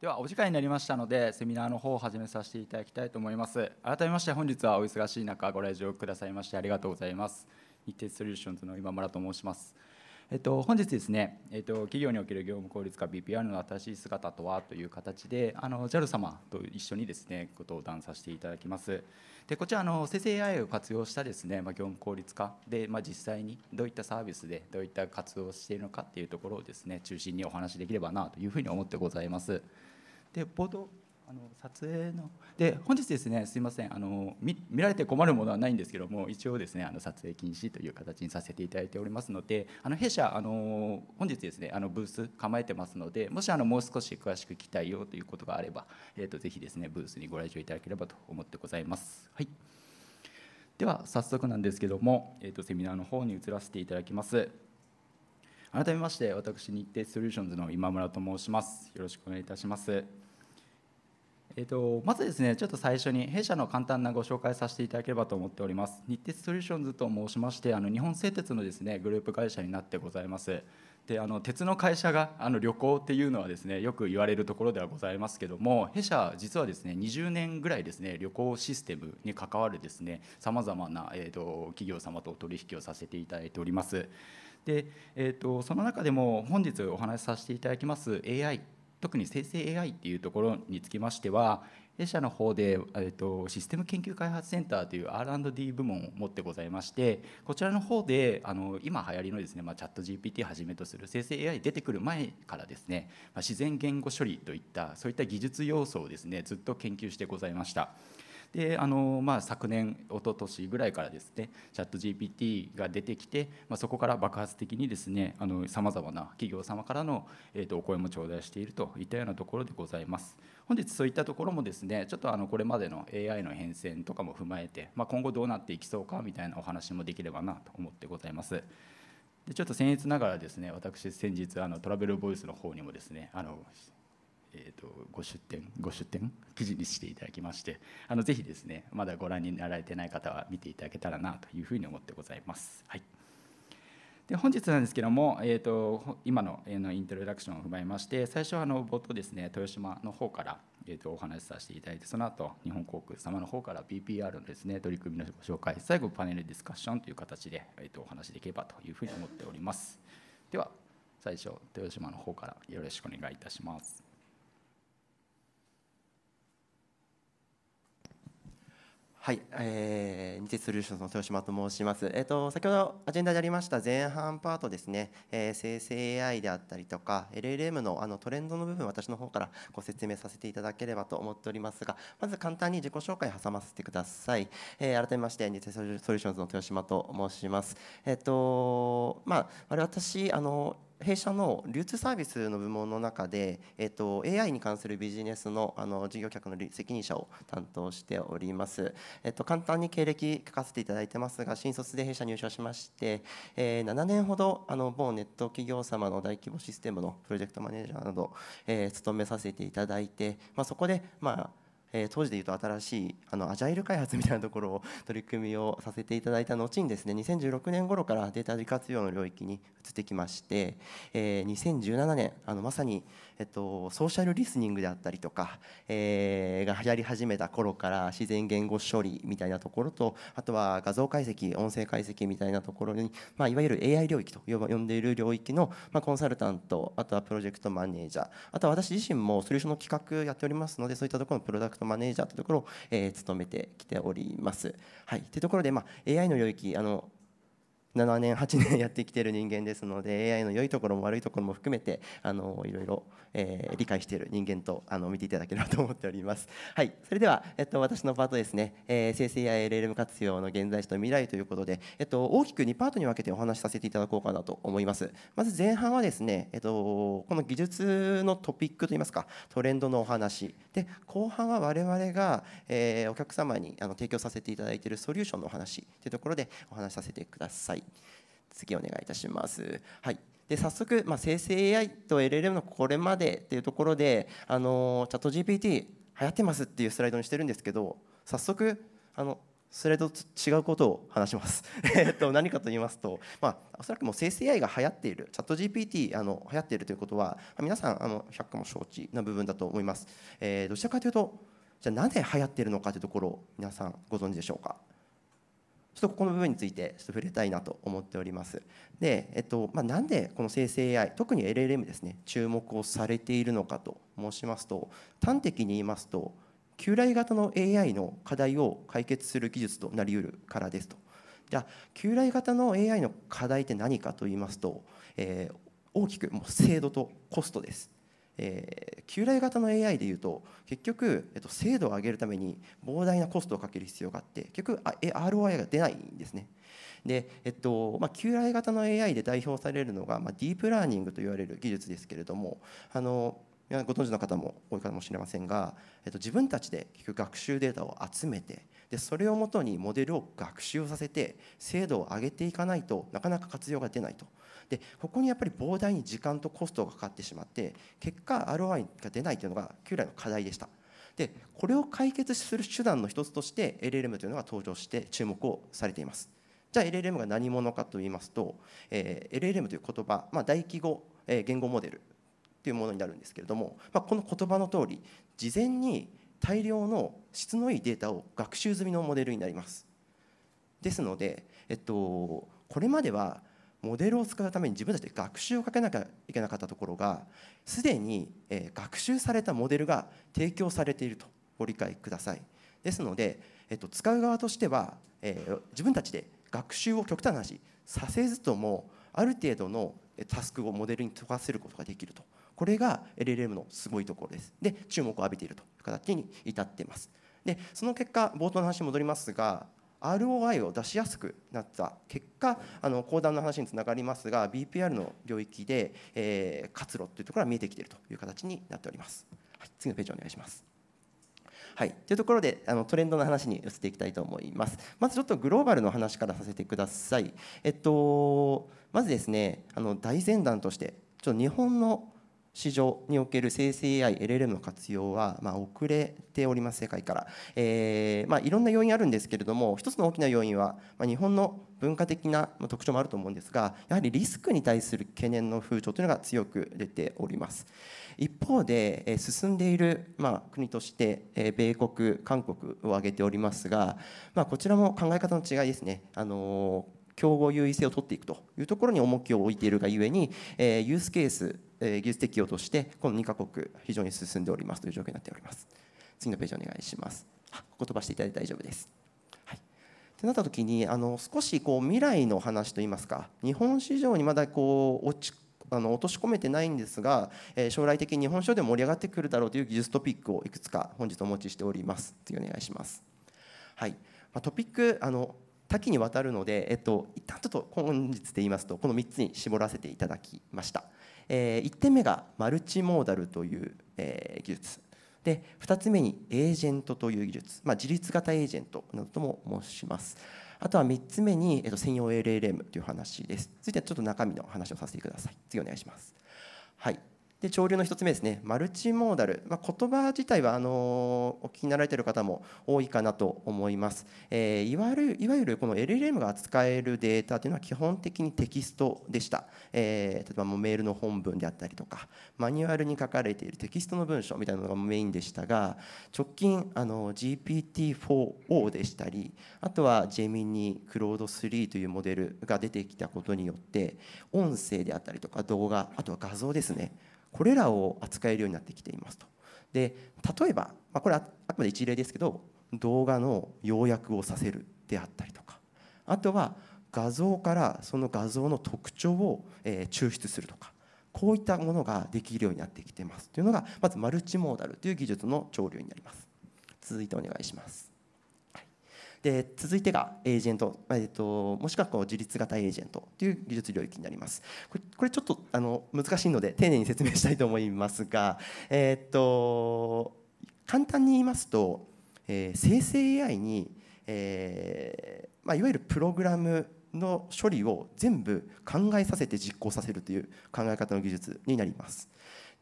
ではお時間になりましたのでセミナーの方を始めさせていただきたいと思います改めまして本日はお忙しい中ご来場くださいましてありがとうございます日鉄ソリューションズの今村と申しますえっと、本日ですね、えっと、企業における業務効率化 BPR の新しい姿とはという形であの JAL 様と一緒にですねご登壇させていただきますでこちらあの生成 AI を活用したですね、まあ、業務効率化で、まあ、実際にどういったサービスでどういった活動をしているのかっていうところをですね中心にお話しできればなというふうに思ってございます。で冒頭あの撮影ので本日ですねすいませんあの見られて困るものはないんですけども一応ですねあの撮影禁止という形にさせていただいておりますのであの弊社あの本日ですねあのブース構えてますのでもしあのもう少し詳しく聞きたいよということがあればえっ、ー、とぜひですねブースにご来場いただければと思ってございます。はい。では早速なんですけどもえっ、ー、とセミナーの方に移らせていただきます。改めまして私日程ソリューションズの今村と申しますよろしくお願いいたしますえーと、まずですねちょっと最初に弊社の簡単なご紹介させていただければと思っております日鉄ソリューションズと申しましてあの日本製鉄のですねグループ会社になってございますであの鉄の会社があの旅行っていうのはですねよく言われるところではございますけども弊社実はですね20年ぐらいですね旅行システムに関わるですねさまざまな、えーと、と企業様とお取引をさせていただいております。で、えーと、その中でも本日お話しさせていただきます AI 特に生成 AI っていうところにつきましては弊社の方で、えーと、とシステム研究開発センターという R&D 部門を持ってございましてこちらの方であの今流行りのですね、まあ、チャット GPT はじめとする生成 AI 出てくる前からですね、まあ、自然言語処理といったそういった技術要素をですねずっと研究してございました。であの、まあ、昨年一昨年ぐらいからですねチャット GPT が出てきて、まあ、そこから爆発的にですねさまざまな企業様からの、えーと、お声も頂戴しているといったようなところでございます。本日そういったところもですねちょっとあのこれまでの AI の変遷とかも踏まえて、まあ、今後どうなっていきそうかみたいなお話もできればなと思ってございます。でちょっと僭越ながらですね私先日あのトラベルボイスの方にもですねあのえーと、ご出展ご出展記事にしていただきましてあのぜひですねまだご覧になられてない方は見ていただけたらなというふうに思ってございます。はいで本日なんですけども、えーと、今の,、えー、のイントロダクションを踏まえまして最初はあの冒頭ですね豊島の方から、えーと、お話しさせていただいてその後日本航空様の方から BPR のです、ね、取り組みのご紹介最後パネルディスカッションという形で、えーと、とお話しできればというふうに思っておりますでは最初豊島の方からよろしくお願いいたします。はい、えー、日鉄ソリューションの豊島と申します。えっ、ー、と先ほどアジェンダでありました前半パートですね、えー、生成 AI であったりとか LLM のあのトレンドの部分私の方からご説明させていただければと思っておりますが、まず簡単に自己紹介挟ませてください。えー、改めまして日鉄ソリューションズの豊島と申します。えっ、ー、とまあ私あの弊社の流通サービスの部門の中で、えっと、AI に関するビジネスのあの事業客の責任者を担当しております、えっと、簡単に経歴書かせていただいてますが新卒で弊社入社しまして、えー、7年ほどあの某ネット企業様の大規模システムのプロジェクトマネージャーなど、えー、務めさせていただいて、まあ、そこでまあえー、当時でいうと新しいあのアジャイル開発みたいなところを取り組みをさせていただいた後にですね2016年頃からデータ利活用の領域に移ってきまして、えー、2017年あのまさに、えっと、ソーシャルリスニングであったりとか、えー、が流行り始めた頃から自然言語処理みたいなところとあとは画像解析音声解析みたいなところに、まあ、いわゆる AI 領域と呼んでいる領域の、まあ、コンサルタントあとはプロジェクトマネージャーあとは私自身もソリューションの企画やっておりますのでそういったところのプロダクトトマネージャーというところを、えー、務めてきております。はい、というところで、まあ、AI の領域あの7年8年 やってきてる人間ですので AI の良いところも悪いところも含めてあのいろいろ、えー、理解している人間とあの見ていただければと思っております。はい、それでは、えっと、私のパートですね、えー、生成 AI LLM 活用の現在地と未来ということで、えっと、大きく2パートに分けてお話しさせていただこうかなと思います。まず前半はですね、えっと、この技術のトピックといいますかトレンドのお話で後半は我々が、えー、お客様にあの提供させていただいているソリューションのお話というところでお話しさせてください。次お願いいたします。はい、で早速、まあ、生成 AI と LLM のこれまでっていうところであのチャット GPT 流行ってますっていうスライドにしてるんですけど早速あのイドと違うことを話します えっと何かと言いますと、まあ、おそらくもう生成 AI が流行っているチャット GPT あの流行っているということは皆さんあの100も承知な部分だと思います、えー、どちらかというとじゃあなぜ流行っているのかというところを皆さんご存知でしょうかちょっとここの部分についてちょっと触れたいなと思っております。で、えっとまあ、なんでこの生成 AI、特に LLM ですね、注目をされているのかと申しますと、端的に言いますと、旧来型の AI の課題を解決する技術となりうるからですと。じゃあ、旧来型の AI の課題って何かと言いますと、えー、大きくもう精度とコストです。えー、旧来型の AI でいうと結局、えっと、精度を上げるために膨大なコストをかける必要があって結局 ROI が出ないんですね。でえっとまあ、旧来型の AI で代表されるのが、まあ、ディープラーニングと言われる技術ですけれどもあのご存知の方も多いかもしれませんが、えっと、自分たちで結局学習データを集めてでそれをもとにモデルを学習させて精度を上げていかないとなかなか活用が出ないとでここにやっぱり膨大に時間とコストがかかってしまって結果 ROI が出ないというのが旧来の課題でしたでこれを解決する手段の一つとして LLM というのが登場して注目をされていますじゃあ LLM が何者かといいますと、えー、LLM という言葉、まあ、大規模、え言語モデルというものになるんですけれども、まあ、この言葉の通り事前に大量の質のいいデータを学習済みのモデルになりますですので、えっと、これまではモデルを使うために自分たちで学習をかけなきゃいけなかったところがすでに学習されたモデルが提供されているとご理解くださいですので、えっと、使う側としては、えー、自分たちで学習を極端な話させずともある程度のタスクをモデルに解かせることができるとこれが LLM のすごいところですで注目を浴びているという形に至っていますでその結果冒頭の話に戻りますが ROI を出しやすくなった結果あの講談の話につながりますが BPR の領域で、えー、活路というところが見えてきているという形になっております、はい、次のページお願いしますはい、というところであのトレンドの話に移っていきたいと思います。まずちょっとグローバルの話からさせてください。えっと、まずですねあの大前段としてちょっと日本の市場における生成 AI、LLM の活用は、ま遅れております、世界から。えー、まあ、いろんな要因あるんですけれども、一つの大きな要因は、まあ、日本の文化的な特徴もあると思うんですが、やはりリスクに対する懸念の風潮というのが強く出ております。一方で、え進んでいる、まあ、国として、え米国、韓国を挙げておりますが、まこちらも考え方の違いですね。あのー競合優位性を取っていくというところに重きを置いているがゆえに、えー、ユースケース技術適用としてこの2カ国非常に進んでおりますという状況になっております次のページお願いしますここ飛ばしていただいて大丈夫ですってなった時にあの少しこう未来の話といいますか日本市場にまだこう落ちあの落とし込めてないんですが、え将来的に日本市場でも盛り上がってくるだろうという技術トピックをいくつか本日お持ちしております次お願いします。はいまトピックあの多岐にわたるので、えっと、一旦ちょっと本日で言いますとこの3つに絞らせていただきました。えー、1点目がマルチモーダルという、えー、技術で2つ目にエージェントという技術、まあ、自立型エージェントなどとも申しますあとは3つ目に、えー、と専用 LLM という話です続いてはちょっと中身の話をさせてください次お願いしますはいで潮流の1つ目ですねマルチモーダル、まあ、言葉自体はあのお聞きになられている方も多いかなと思います、えー、いわゆるいわゆるこの LLM が扱えるデータというのは基本的にテキストでした、えー、例えばもうメールの本文であったりとかマニュアルに書かれているテキストの文章みたいなのがメインでしたが直近あの GPT-4O でしたりあとはジェミニクロード3というモデルが出てきたことによって音声であったりとか動画あとは画像ですねこれらを扱えるようになってきていますと。で例えば、まあ、これはあくまで一例ですけど動画の要約をさせるであったりとかあとは画像からその画像の特徴を、抽出するとかこういったものができるようになってきてますというのがまずマルチモーダルという技術の潮流になります。続いてお願いしますで続いてがエージェント、えっと、もしくはこう自立型エージェントという技術領域になりますこれこれちょっとあの難しいので丁寧に説明したいと思いますが、えっと、と簡単に言いますと、えー、生成 AI に、えーまあ、いわゆるプログラムの処理を全部考えさせて実行させるという考え方の技術になります。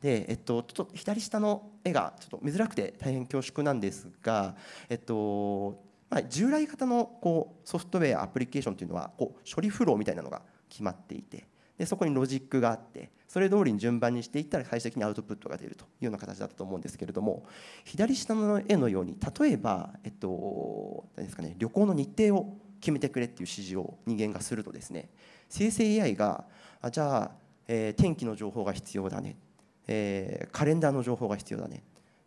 で、えっと、ちょっと左下の絵がちょっと見づらくて大変恐縮なんですが、えっと、まあ、従来型のこうソフトウェアアプリケーションというのはこう処理フローみたいなのが決まっていてでそこにロジックがあってそれ通りに順番にしていったら最終的にアウトプットが出るというような形だったと思うんですけれども左下の絵のように例えば、えっとですかね、旅行の日程を決めてくれっていう指示を人間がするとですね生成 AI があじゃあ、えー、天気の情報が必要だね、えー、カレンダーの情報が必要だね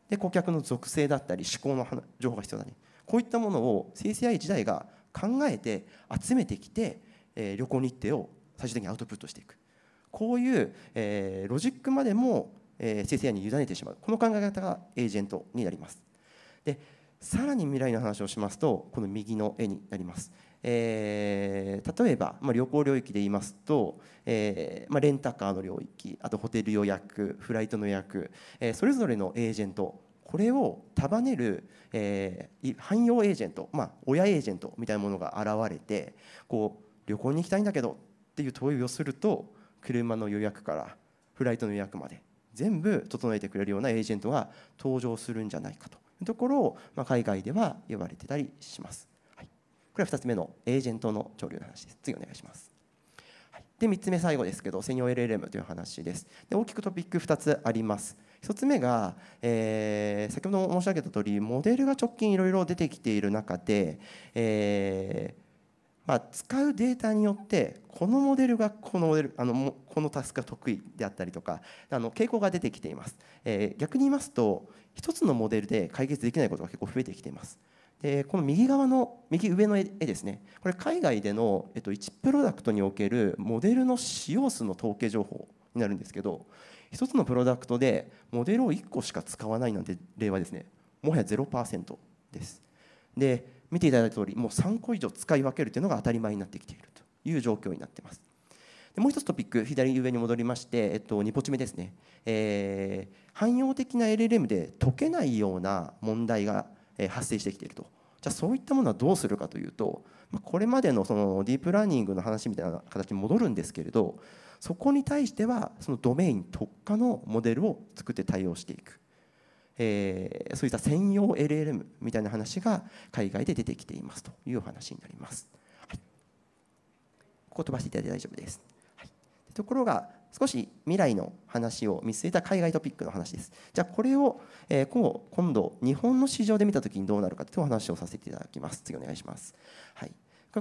で顧客の属性だったり思考の情報が必要だねこういったものを生成 AI 時代が考えて集めてきて、え旅行日程を最終的にアウトプットしていくこういう、えロジックまでも、え生成 AI に委ねてしまうこの考え方がエージェントになりますでさらに未来の話をしますとこの右の絵になります、えー、例えば、まあ、旅行領域で言いますと、えーまあ、レンタカーの領域あとホテル予約フライトの予約、えー、それぞれのエージェントこれを束ねる、えー、汎用エージェント、まあ、親エージェントみたいなものが現れてこう旅行に行きたいんだけどっていう問いをすると車の予約からフライトの予約まで全部整えてくれるようなエージェントが登場するんじゃないかというところを、まあ、海外では呼ばれてたりします。はい、これは2つ目のエージェントの潮流の話です。次お願いします。はい、で3つ目最後ですけど専用 LLM という話ですで大きくトピック2つあります。1つ目が、えー、先ほど申し上げた通りモデルが直近いろいろ出てきている中で、えーまあ、使うデータによってこのモデルがこのモデルあのこのタスクが得意であったりとかあの傾向が出てきています、えー、逆に言いますと1つのモデルで解決できないことが結構増えてきていますでこの右側の右上の絵ですねこれ海外での、えっと、1プロダクトにおけるモデルの使用数の統計情報になるんですけど1つのプロダクトでモデルを1個しか使わないなんて例はですねもはや0%ですで見ていただいた通りもう3個以上使い分けるというのが当たり前になってきているという状況になっていますでもう1つトピック左上に戻りまして、えっと、2ポチ目ですね、えー、汎用的な LLM で解けないような問題が発生してきているとじゃあそういったものはどうするかというとこれまでのそのディープラーニングの話みたいな形に戻るんですけれどそこに対してはそのドメイン特化のモデルを作って対応していく、えー、そういった専用 LLM みたいな話が海外で出てきていますという話になります、はい、ここ飛ばしていただいて大丈夫です、はい、ところが少し未来の話を見据えた海外トピックの話です。じゃあこれを、えー、今度日本の市場で見た時にどうなるかというお話をさせていただきます。次お願いします。はい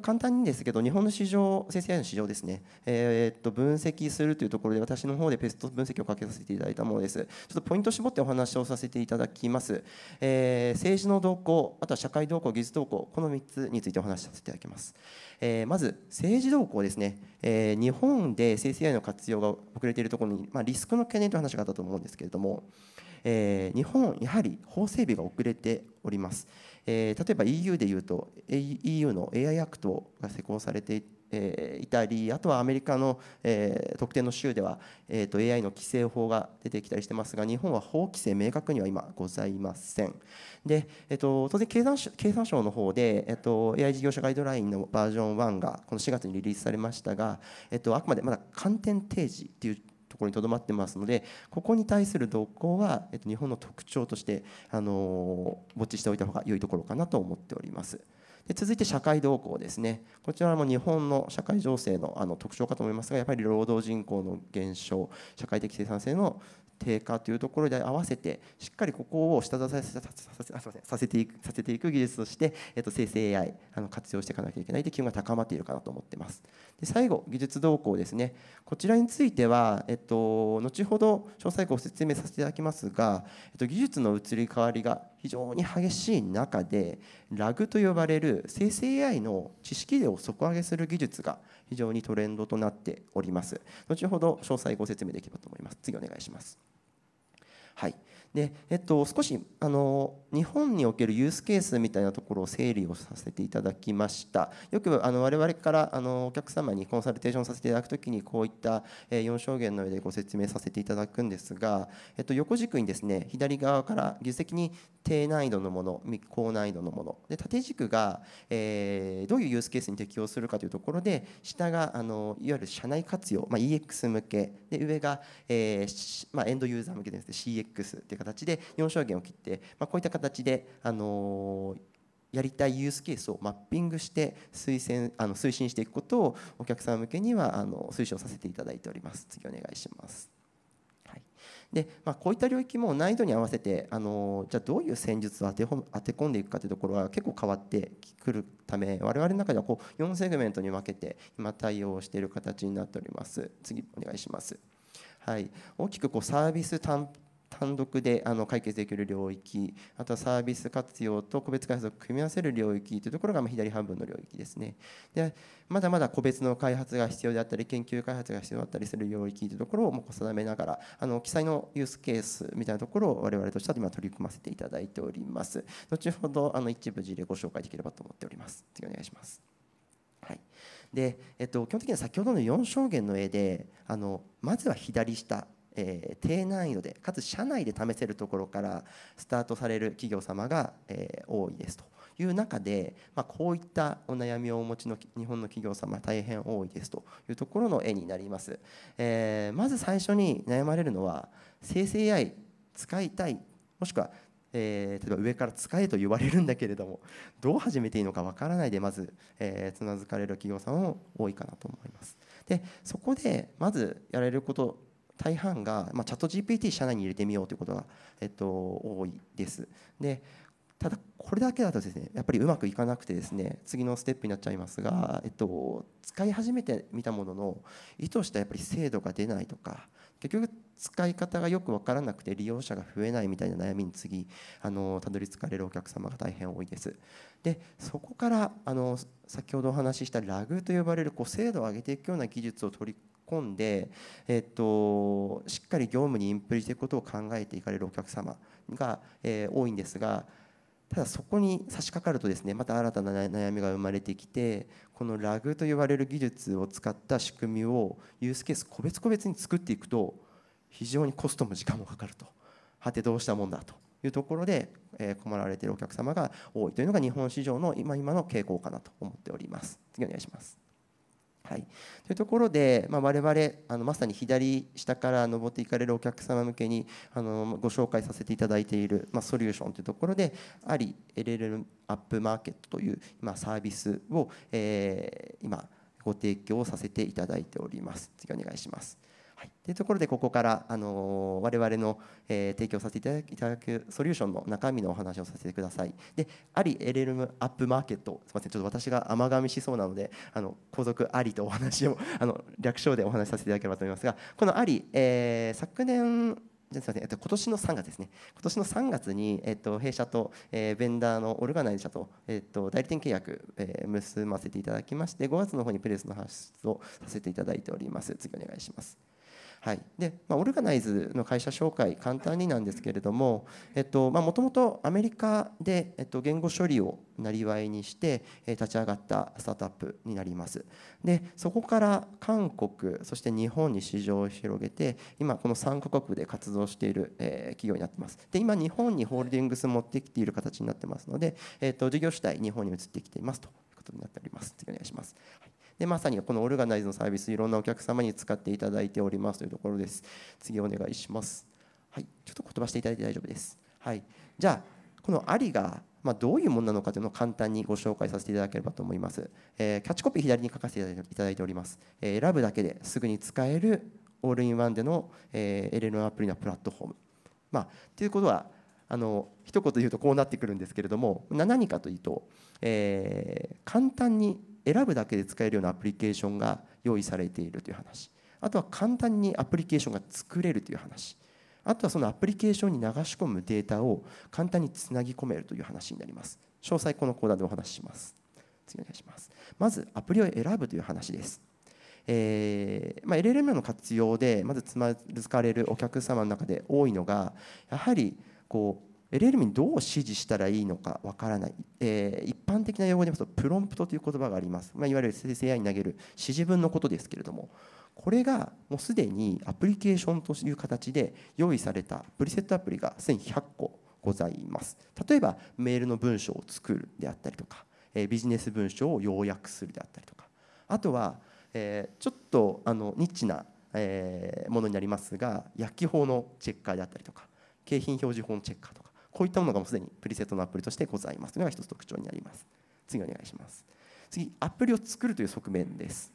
簡単にですけど日本の市場生成 AI の市場ですね、えー、っと分析するというところで私の方でペスト分析をかけさせていただいたものですちょっとポイントを絞ってお話をさせていただきます、えー、政治の動向あとは社会動向技術動向この3つについてお話しさせていただきます、えー、まず政治動向ですね、え日本で生成 AI の活用が遅れているところに、まあ、リスクの懸念という話があったと思うんですけれども、え日本やはり法整備が遅れておりますえー、例えば EU でいうと EU の AI アクトが施行されていてえー、いたりあとはアメリカの、えー、特定の州では、えーと、AI の規制法が出てきたりしてますが日本は法規制明確には今ございませんで、えーと、当然経産省経産省の方で、えーと、と AI 事業者ガイドラインのバージョン1がこの4月にリリースされましたが、えー、とあくまでまだ観点提示っていうころにとどまってますのでここに対する動向は、えっと、日本の特徴として、あのー、墓地しておいた方が良いところかなと思っております。で続いて社会動向ですね、こちらも日本の社会情勢のあの特徴かと思いますが、やっぱり労働人口の減少、社会的生産性の低下というところで合わせてしっかりここを下支えさせていくさせていく技術として、えっと、生成 AI あの活用していかなきゃいけないう機運が高まっているかなと思ってますで最後技術動向ですねこちらについては、えっと、後ほど詳細ご説明させていただきますが、えっと、技術の移り変わりが非常に激しい中でラグと呼ばれる生成 AI の知識量を底上げする技術が非常にトレンドとなっております後ほど詳細ご説明できればと思います次お願いしますはいで、えっと、少しあの日本におけるユースケースみたいなところを整理をさせていただきましたよくあの我々からあのお客様にコンサルテーションさせていただくときにこういった4証言の上でご説明させていただくんですが、えっと、横軸にですね左側から技術的に低難易度のもの高難易度のもので縦軸が、えー、どういうユースケースに適用するかというところで下があのいわゆる社内活用、まあ、EX 向けで上が、えーまあ、エンドユーザー向けですね CX という形形で4証言を切って、まあ、こういった形で、あのやりたいユースケースをマッピングして推薦あの推進していくことをお客様向けにはあの推奨させていただいております。次お願いします。でまあ、こういった領域も難易度に合わせてあのじゃあどういう戦術を当て当て込んでいくかというところは結構変わってくるため我々の中ではこう4セグメントに分けて今対応している形になっております次お願いします、はい、大きくこうサービス単単独であの解決できる領域あとはサービス活用と個別開発を組み合わせる領域というところが左半分の領域ですねでまだまだ個別の開発が必要であったり研究開発が必要だったりする領域というところを定めながらあの記載のユースケースみたいなところを我々としては今取り組ませていただいております後ほどあの一部事例ご紹介できればと思っております次お願いしますはいでえっと、基本的には先ほどの4証言の絵であのまずは左下えー、低難易度でかつ社内で試せるところからスタートされる企業様が、えー、多いですという中で、まあ、こういったお悩みをお持ちの日本の企業様大変多いですというところの絵になります、えー、まず最初に悩まれるのは生成 AI 使いたいもしくはえー、例えば上から使えと言われるんだけれどもどう始めていいのかわからないでまず、えー、つまずかれる企業さんも多いかなと思います。でそこでまずやれること大半が、まあ、チャット GPT 社内に入れてみようということが、えっと、多いです。でただこれだけだとですねやっぱりうまくいかなくてですね次のステップになっちゃいますが、えっと、使い始めてみたものの意図したやっぱり精度が出ないとか結局使い方がよく分からなくて利用者が増えないみたいな悩みに次あのたどり着かれるお客様が大変多いです。でそこからあの先ほどお話ししたラグと呼ばれるこう精度を上げていくような技術を取り込んで、えっと、しっかり業務にインプリしていくことを考えていかれるお客様が、え多いんですがただそこに差し掛かるとですねまた新たな悩みが生まれてきてこのラグと呼われる技術を使った仕組みをユースケース個別個別に作っていくと非常にコストも時間もかかるとはてどうしたもんだというところで困られているお客様が多いというのが日本市場の今今の傾向かなと思っております。次お願いしますはい、というところで、まあ、我々あのまさに左下から登っていかれるお客様向けにあのご紹介させていただいている、まあ、ソリューションというところであり l l アップマーケットという今サービスを、えー、今ご提供させていただいております。次お願いします。というところでここからあの我々の、えー、提供させていただくソリューションの中身のお話をさせてください。で、ありレルム・アップマーケット、すみません、ちょっと私が甘噛みしそうなので、あの後続ありとお話を あの略称でお話しさせていただければと思いますが、このあり、えー、昨年すみません、えっと、今年の3月ですね、今年の3月に、えっと、弊社と、えー、ベンダーのオルガナイ社と、えっと、代理店契約、えー、結ばせていただきまして、5月の方にプレスの発出をさせていただいております。次お願いします。はいでまあ、オルガナイズの会社紹介簡単になんですけれどももともとアメリカで、えっと、言語処理をなりわいにして、えー、立ち上がったスタートアップになりますでそこから韓国そして日本に市場を広げて今この3カ国で活動している、えー、企業になってますで今日本にホールディングス持ってきている形になってますので、えっと、と事業主体日本に移ってきていますということになっております次お願いしますでまさにこのオルガナイズのサービスいろんなお客様に使っていただいておりますというところです次お願いしますはいちょっと言葉していただいて大丈夫ですはいじゃあこのありがまあ、どういうものなのかというのを簡単にご紹介させていただければと思います、えー、キャッチコピー左に書かせていただいております、えー、選ぶだけですぐに使えるオールインワンでの、えー、LN アプリのプラットフォームまあということはあの一言で言うとこうなってくるんですけれども何かというと、えー、簡単に選ぶだけで使えるようなアプリケーションが用意されているという話あとは簡単にアプリケーションが作れるという話あとはそのアプリケーションに流し込むデータを簡単につなぎ込めるという話になります詳細この講座でお話しします次お願いしますまずアプリを選ぶという話ですえーまあ、LLM の活用でまずつまずかれるお客様の中で多いのがやはりこう l l ミンどう指示したらいいのかわからない、えー、一般的な用語で言いますとプロンプトという言葉があります、まあ、いわゆる生成 AI に投げる指示文のことですけれどもこれがもうすでにアプリケーションという形で用意されたプリセットアプリが1100個ございます例えばメールの文章を作るであったりとか、えー、ビジネス文章を要約するであったりとかあとは、えー、ちょっとあのニッチな、えものになりますが薬機法のチェッカーであったりとか景品表示法のチェッカーとかこういったものがもうすでにプリセットのアプリとしてございますというのが一つ特徴になります。次お願いします。次、アプリを作るという側面です。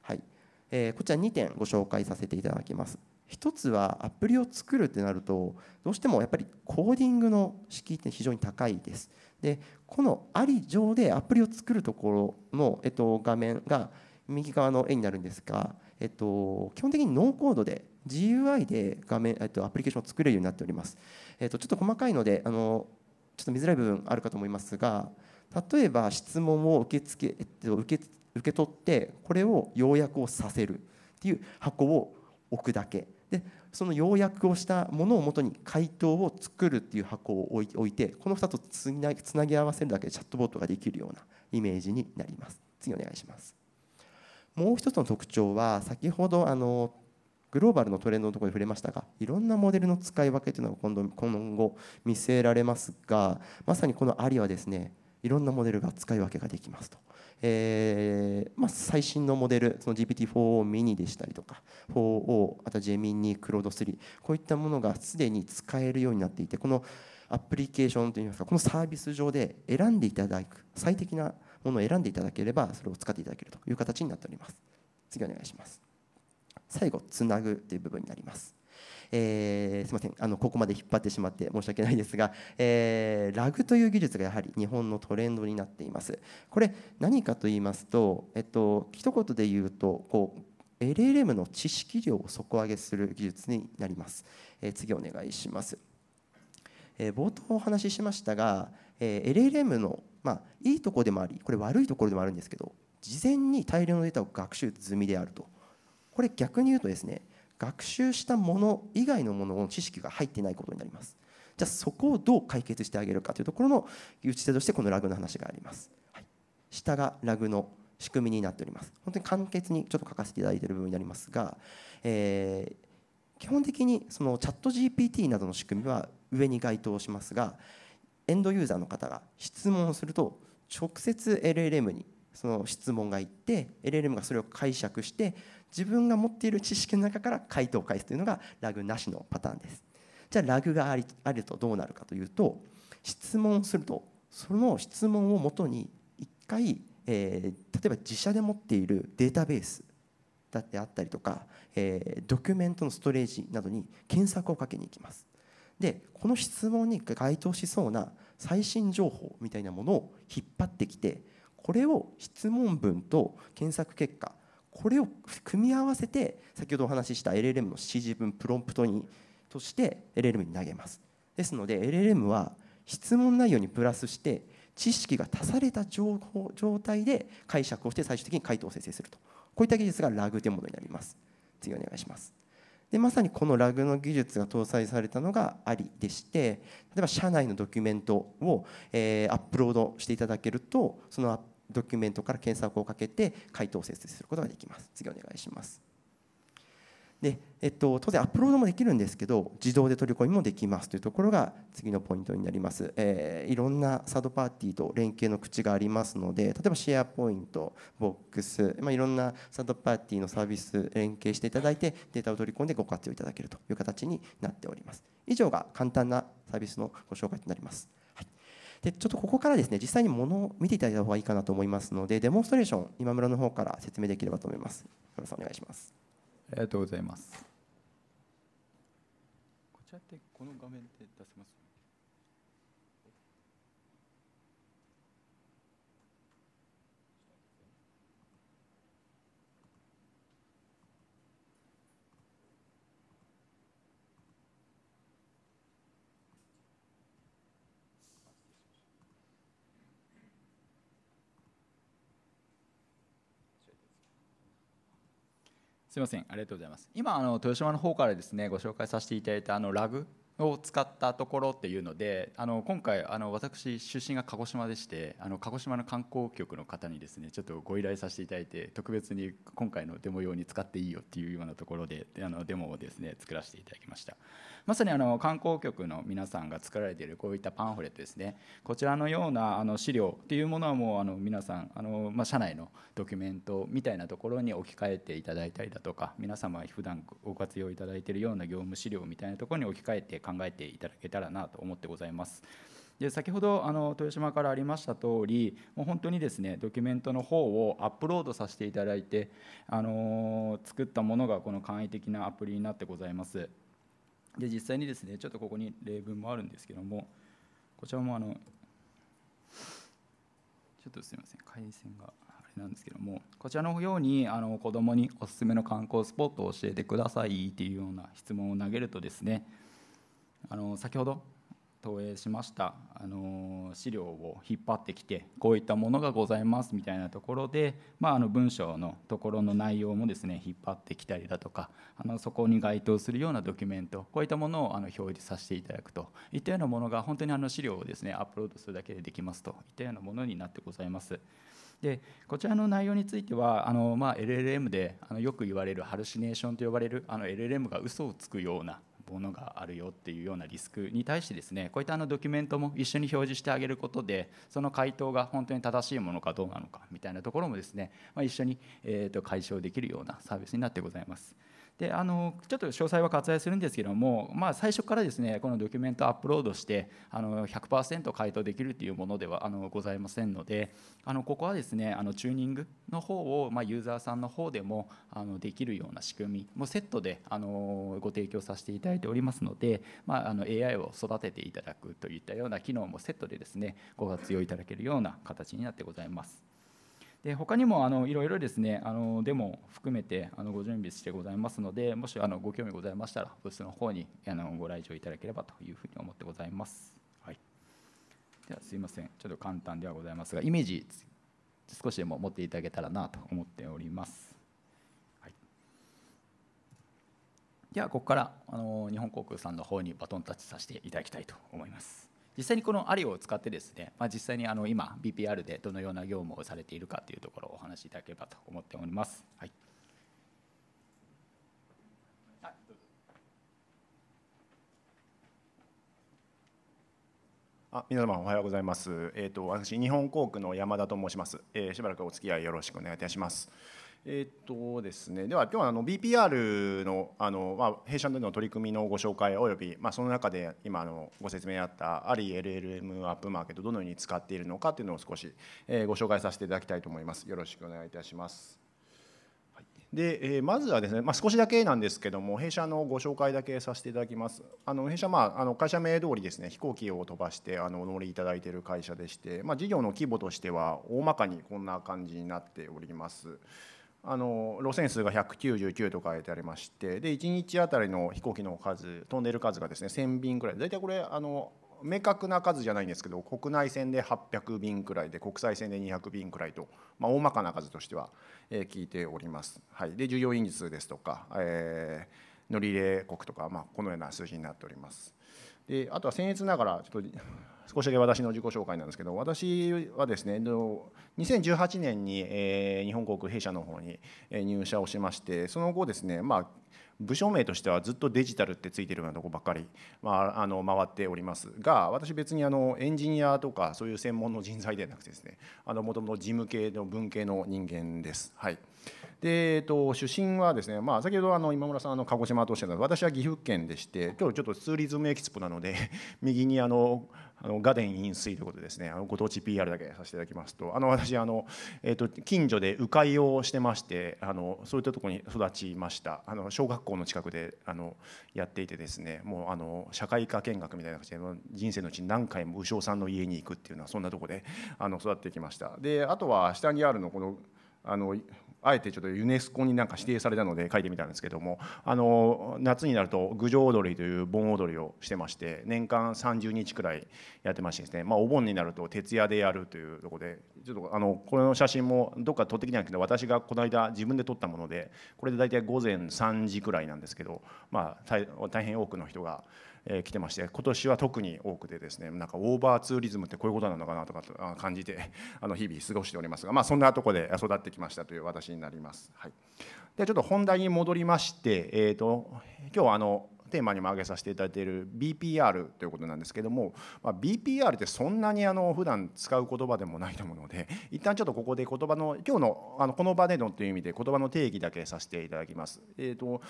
はい。えー、こちら2点ご紹介させていただきます。1つはアプリを作るってなるとどうしてもやっぱりコーディングの敷居って非常に高いです。でこのあり上でアプリを作るところの、えっと、画面が右側の絵になるんですが、えっと、基本的にノーコードで GUI で画面、えっと、アプリケーションを作れるようになっております。えっと、ちょっと細かいのであのちょっと見づらい部分あるかと思いますが例えば質問を受け付け、えっと、受け受け取ってこれを要約をさせるっていう箱を置くだけでその要約をしたものをもとに回答を作るっていう箱を置いてこの2つをつなつなぎ合わせるだけでチャットボットができるようなイメージになります次お願いしますもう一つの特徴は先ほどあのグローバルのトレンドのところに触れましたがいろんなモデルの使い分けというのが今度今後見据えられますがまさにこのアリはですねいろんなモデルが使い分けができますと、えー、まあ、最新のモデルその GPT-4O ミニでしたりとか 4O あとジェミニクロード3こういったものがすでに使えるようになっていてこのアプリケーションといいますかこのサービス上で選んでいただく最適なものを選んでいただければそれを使っていただけるという形になっております次お願いします最後つなぐという部分になります。えー、すみませんあのここまで引っ張ってしまって申し訳ないですが、えー、ラグという技術がやはり日本のトレンドになっていますこれ何かと言いますと、えっと一言で言うとこう LLM の知識量を底上げする技術になります、えー、次お願いします、えー、冒頭お話ししましたが、えー、LLM のまあ、いいとこでもありこれ悪いところでもあるんですけど事前に大量のデータを学習済みであるとこれ逆に言うとですね学習したもの以外のものの知識が入っていないことになりますじゃあそこをどう解決してあげるかというところの打ち手としてこのラグの話があります、はい、下がラグの仕組みになっております本当に簡潔にちょっと書かせていただいている部分になりますが、えー、基本的にそのチャット GPT などの仕組みは上に該当しますがエンドユーザーの方が質問をすると直接 LLM にその質問がいって LLM がそれを解釈して自分が持っている知識の中から回答を返すというのがラグなしのパターンですじゃあラグがありあるとどうなるかというと質問するとその質問をもとに1回、えー、例えば自社で持っているデータベースだってあったりとか、えー、ドキュメントのストレージなどに検索をかけに行きますでこの質問に該当しそうな最新情報みたいなものを引っ張ってきてこれを質問文と検索結果これを組み合わせて先ほどお話しした LLM の指示文プロンプトにとして LLM に投げますですので LLM は質問内容にプラスして知識が足された情報状態で解釈をして最終的に回答を生成するとこういった技術がラグというものになります次お願いしますでまさにこのラグの技術が搭載されたのがありでして例えば社内のドキュメントを、えー、アップロードしていただけるとそのアップドキュメントから検索をかけて回答を生成することができます次お願いしますで、えっと、当然アップロードもできるんですけど自動で取り込みもできますというところが次のポイントになります、えー、いろんなサードパーティーと連携の口がありますので例えばシェアポイントボックス、まあ、いろんなサードパーティーのサービス連携していただいてデータを取り込んでご活用いただけるという形になっております以上が簡単なサービスのご紹介となりますでちょっとここからですね実際にものを見ていただいた方がいいかなと思いますのでデモンストレーション今村の方から説明できればと思います今村さんお願いしますありがとうございますこちらってこの画面すみません、ありがとうございます。今あの豊島の方からですねご紹介させていただいたあのラグを使ったところっていうのであの今回あの私出身が鹿児島でしてあの鹿児島の観光局の方にですねちょっとご依頼させていただいて特別に今回のデモ用に使っていいよっていうようなところであのデモをですね作らせていただきましたまさにあの観光局の皆さんが作られているこういったパンフレットですねこちらのようなあの資料っていうものはもうあの皆さんあの、まあ、社内のドキュメントみたいなところに置き換えていただいたりだとか皆様普段ご活用いただいているような業務資料みたいなところに置き換えて考えていただけたらなと思ってございます。で先ほどあの豊島からありました通りもう本当にですねドキュメントの方をアップロードさせていただいて、あの作ったものがこの簡易的なアプリになってございます。で実際にですねちょっとここに例文もあるんですけどもこちらもあのちょっとすみません回線があれなんですけどもこちらのようにあの子どもにおすすめの観光スポットを教えてくださいっていうような質問を投げるとですねあの先ほど投影しましたあの資料を引っ張ってきてこういったものがございますみたいなところで、まあ、あの文章のところの内容もですね引っ張ってきたりだとかあのそこに該当するようなドキュメントこういったものをあの表示させていただくといったようなものが本当にあの資料をですねアップロードするだけでできますといったようなものになってございます。でこちらの内容についてはあの、まあ、LLM であのよく言われるハルシネーションと呼ばれるあの LLM が嘘をつくようなものがあるよっていうようなリスクに対してですねこういったあのドキュメントも一緒に表示してあげることでその回答が本当に正しいものかどうなのかみたいなところもですね、まあ、一緒に、えー、と解消できるようなサービスになってございます。であのちょっと詳細は割愛するんですけども、まあ、最初からですねこのドキュメントアップロードしてあの100%回答できるというものではあのございませんのであのここはですねあのチューニングの方を、まあ、ユーザーさんの方でもあのできるような仕組みもセットであのご提供させていただいておりますので、まあ、あの AI を育てていただくといったような機能もセットでですねご活用いただけるような形になってございます。で他にもあのいろいろですねあのデモ含めてあのご準備してございますのでもしあのご興味ございましたらブースの方にあのご来場いただければというふうに思ってございます。はい、ではすいませんちょっと簡単ではございますがイメージ少しでも持っていただけたらなと思っております。はい、ではここからあの日本航空さんの方にバトンタッチさせていただきたいと思います。実際にこのアリオを使ってですね、まあ、実際にあの今 BPR でどのような業務をされているかというところをお話しいただければと思っております。はいあ皆様おはようございます。えっ、ー、と私日本航空の山田と申します、えー、しばらくお付き合いよろしくお願いいたします。えっとですね、では今日はあの BPR のあの、まあ、弊社での取り組みのご紹介および、まあ、その中で今あのご説明あったアリ LLM アップマーケットどのように使っているのかというのを少し、えー、ご紹介させていただきたいと思います。よろしくお願いいたします。で、えー、まずはですね、まあ、少しだけなんですけども弊社のご紹介だけさせていただきますあの弊社、まあ、あの会社名通りですね飛行機を飛ばしてあのお乗りいただいている会社でして、まあ、事業の規模としては大まかにこんな感じになっております。あの路線数が199と書いてありましてで1日あたりの飛行機の数飛んでる数がですね1000便くらい大体これあの明確な数じゃないんですけど国内線で800便くらいで国際線で200便くらいと、まあ、大まかな数としては、えー、聞いております。はい、で従業員数ですとか、えー、乗り入れ国とか、まあ、このような数字になっております。であとは僭越ながらちょっと少しだけ私の自己紹介なんですけど私はですね2018年に、日本航空弊社の方に入社をしましてその後ですね、まあ、部署名としてはずっとデジタルってついてるようなとこばっかり、まあ、あの回っておりますが私別にあのエンジニアとかそういう専門の人材ではなくてですねもともと事務系の文系の人間です。はいでえっと、出身はですね、まあ、先ほどあの今村さんの鹿児島とおっしゃった私は岐阜県でして今日ちょっとツーリズムエキスポなので 右にあのあのガデン飲水ということですねあのご当地 PR だけさせていただきますとあの私あの、えーと、近所で鵜飼をしてましてあのそういったところに育ちましたあの小学校の近くであのやっていてですねもうあの社会科見学みたいな形で人生のうち何回も鵜匠さんの家に行くっていうのはそんなとこであの育ってきました。であとは下にあるのこのあのあえてちょっとユネスコになんか指定されたので書いてみたんですけどもあの夏になると郡上踊りという盆踊りをしてまして年間30日くらいやってましてですね、まあ、お盆になると徹夜でやるというとこでちょっとあのこの写真もどっか撮ってきてないけど私がこの間自分で撮ったものでこれで大体午前3時くらいなんですけど、まあ、大変多くの人が。えー、来てまして今年は特に多くてですねなんかオーバーツーリズムってこういうことなのかなとか感じてあの日々過ごしておりますが、まあ、そんなとこで育ってきましたという私になります。はい、でちょっと本題に戻りまして、えーと、と今日はあのテーマにも挙げさせていただいている BPR ということなんですけども、まあ、BPR ってそんなにあの普段使う言葉でもないと思うので 一旦ちょっとここで言葉の今日のあのこの場でのという意味で言葉の定義だけさせていただきます。えーと、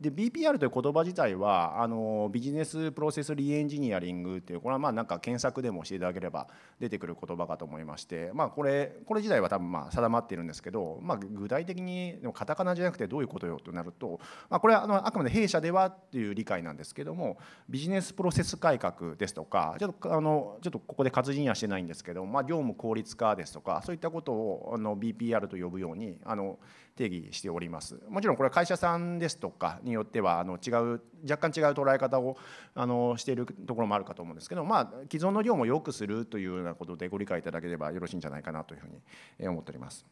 で BPR という言葉自体はあのビジネスプロセスリエンジニアリングっていうこれはまあなんか検索でもしていただければ出てくる言葉かと思いまして、まあ、これこれ自体は多分まあ定まっているんですけど、まあ、具体的にでもカタカナじゃなくてどういうことよとなると、まあ、これはあのあくまで弊社ではっていう理理解なんですけどもビジネスプロセス改革ですとかちょっとあのちょっとここで活字にはしてないんですけど、まあ、業務効率化ですとかそういったことをあの BPR と呼ぶようにあの定義しておりますもちろんこれは会社さんですとかによってはあの違う若干違う捉え方をあのしているところもあるかと思うんですけど、まあ、既存の業務を良くするというようなことでご理解いただければよろしいんじゃないかなというふうに思っております。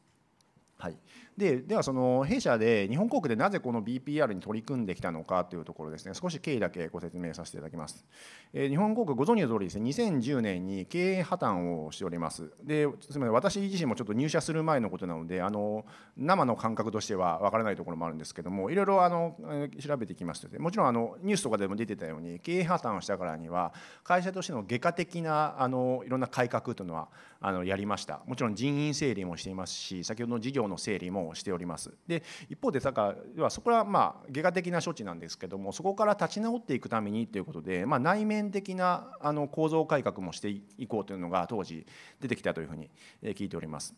はい、でではその弊社で日本航空でなぜこの BPR に取り組んできたのかというところですね少し経緯だけご説明させていただきます、えー、日本航空ご存知の通りですね2010年に経営破綻をしておりますですみません私自身もちょっと入社する前のことなのであの生の感覚としては分からないところもあるんですけどもいろいろあの調べてきましてもちろんあのニュースとかでも出てたように経営破綻をしたからには会社としての外科的なあのいろんな改革というのはあのやりましたもちろん人員整理もしていますし先ほどの事業のの整理もしております。で一方でだからそこはまあ外科的な処置なんですけどもそこから立ち直っていくためにということで、まあ、内面的なあの構造改革もしていこうというのが当時出てきたというふうに聞いております。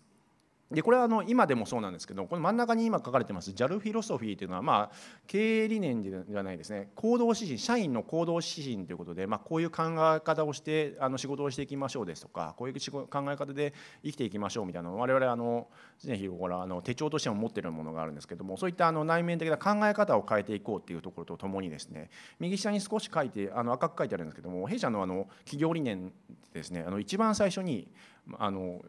でこれはあの今でもそうなんですけどこの真ん中に今書かれてます JAL フィロソフィーというのはまあ経営理念ではないですね行動指針社員の行動指針ということでまあこういう考え方をしてあの仕事をしていきましょうですとかこういう考え方で生きていきましょうみたいなのを我々あの常日頃あの手帳としても持っているものがあるんですけどもそういったあの内面的な考え方を変えていこうというところとともにですね右下に少し書いてあの赤く書いてあるんですけども弊社のあの企業理念ですねあの一番最初にあの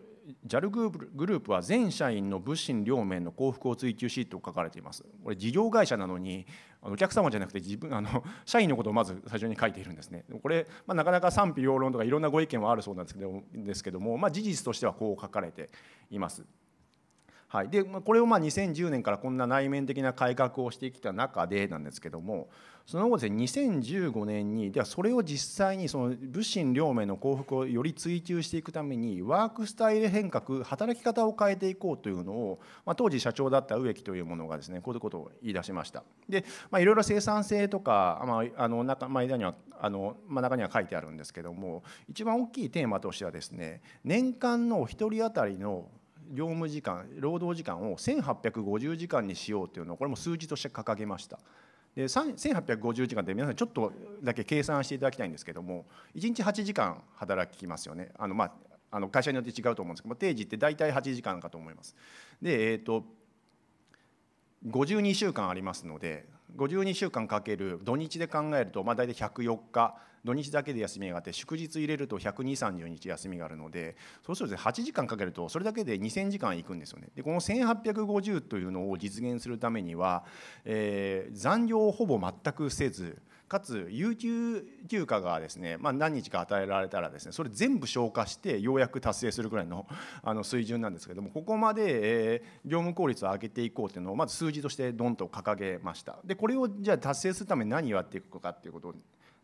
JAL グループは全社員の物心両面の幸福を追求しと書かれていますこれ事業会社なのにお客様じゃなくて自分あの 社員のことをまず最初に書いているんですねこれ、まあ、なかなか賛否両論とかいろんなご意見はあるそうなんですけどですけども、まあ、事実としてはこう書かれています。はい、でまこれをまあ2010年からこんな内面的な改革をしてきた中でなんですけどもその後ですね2015年にではそれを実際にその物心両面の幸福をより追求していくためにワークスタイル変革働き方を変えていこうというのを、まあ、当時社長だった植木というものがですねこういうことを言い出しました。でいろいろ生産性とか、まあ、あの中にはあの、まあ、中には書いてあるんですけども一番大きいテーマとしてはですね年間の1人当たりの業務時間労働時間を1850時間にしようというのをこれも数字として掲げました。で1850時間って皆さんちょっとだけ計算していただきたいんですけども1日8時間働きますよねあの、まあ、あの会社によって違うと思うんですけど定時って大体8時間かと思います。で、えーと、と52週間ありますので52週間かける土日で考えると、まあ、大体104日土日だけで休みがあって祝日入れると1 2 3 0日休みがあるのでそうすると8時間かけるとそれだけで2000時間いくんですよね。でこの1850というのを実現するためには、えー、残業をほぼ全くせずかつ有給休暇がですね、まあ、何日か与えられたらですねそれ全部消化してようやく達成するぐらいのあの水準なんですけどもここまで、え業務効率を上げていこうというのをまず数字としてどんと掲げましたでこれをじゃあ達成するために何をやっていくかっていうこと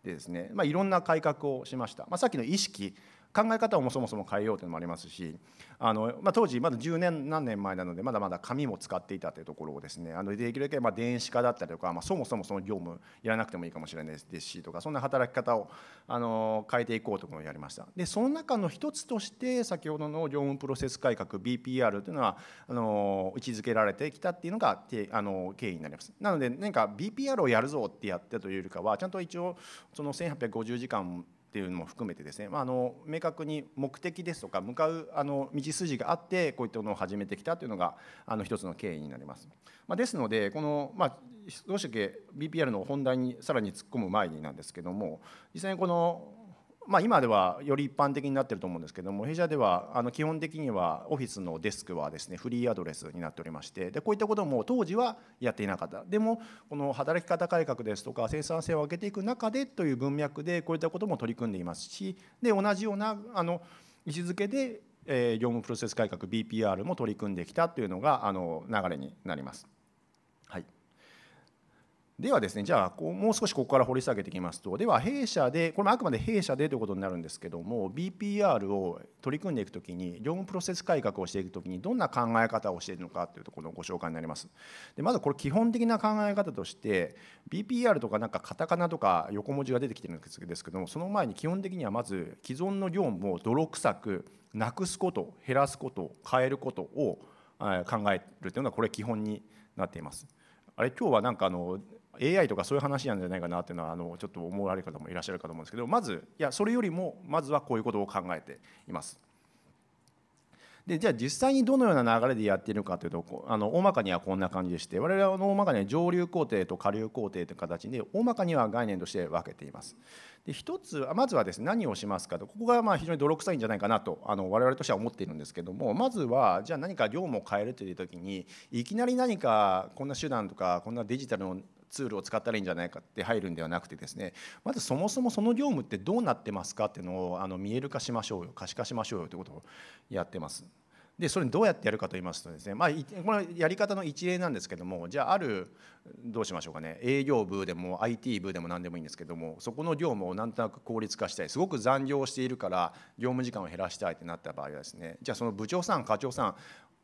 でですね、まあ、いろんな改革をしました、まあ、さっきの意識考え方をもそもそも変えようというのもありますしあの、まあ、当時まだ10年何年前なのでまだまだ紙も使っていたというところをですねあのできるだけま電子化だったりとか、まあ、そもそもその業務やらなくてもいいかもしれないですしとかそんな働き方をあの変えていこうというのをやりましたでその中の一つとして先ほどの業務プロセス改革 BPR というのはあの位置づけられてきたっていうのがあの経緯になりますなので何か BPR をやるぞってやってというよりかはちゃんと一応その1850時間っていうのも含めてですね、まあ、あの明確に目的ですとか向かうあの道筋があってこういったものを始めてきたというのがあの一つの経緯になります。まあ、ですのでこの、まあどうして BPR の本題にさらに突っ込む前になんですけども実際にこのまあ、今ではより一般的になってると思うんですけども弊社ではあの基本的にはオフィスのデスクはですねフリーアドレスになっておりましてでこういったことも当時はやっていなかったでもこの働き方改革ですとか生産性を上げていく中でという文脈でこういったことも取り組んでいますしで同じようなあの位置づけで、え業務プロセス改革 BPR も取り組んできたというのがあの流れになります。ではですねじゃあこうもう少しここから掘り下げていきますとでは弊社でこれもあくまで弊社でということになるんですけども BPR を取り組んでいくときに業務プロセス改革をしていくときにどんな考え方をしているのかというところのご紹介になりますでまずこれ基本的な考え方として BPR とかなんかカタカナとか横文字が出てきてるんですけどもその前に基本的にはまず既存の業務を泥臭くなくすこと減らすこと変えることを考えるというのがこれ基本になっていますあれ今日はなんかあの AI とかそういう話なんじゃないかなっていうのはあのちょっと思われる方もいらっしゃるかと思うんですけどまずいやそれよりもまずはこういうことを考えています。でじゃあ実際にどのような流れでやっているかというとあの大まかにはこんな感じでして我々の大まかには上流工程と下流工程という形で大まかには概念として分けています。で一つまずはですね何をしますかとここがまあ非常に泥臭いんじゃないかなとあの我々としては思っているんですけどもまずはじゃあ何か業務を変えるという時にいきなり何かこんな手段とかこんなデジタルのツールを使ったらいいんじゃないかって入るんではなくてですねまずそもそもその業務ってどうなってますかっていうのをあの見える化しましょうよ可視化しましょうよということをやってます。でそれどうやってやるかと言いますとですね、まあ、このやり方の一例なんですけどもじゃああるどうしましょうかね営業部でも IT 部でも何でもいいんですけどもそこの業務をなんとなく効率化したいすごく残業しているから業務時間を減らしたいってなった場合はですねじゃあその部長さん課長さん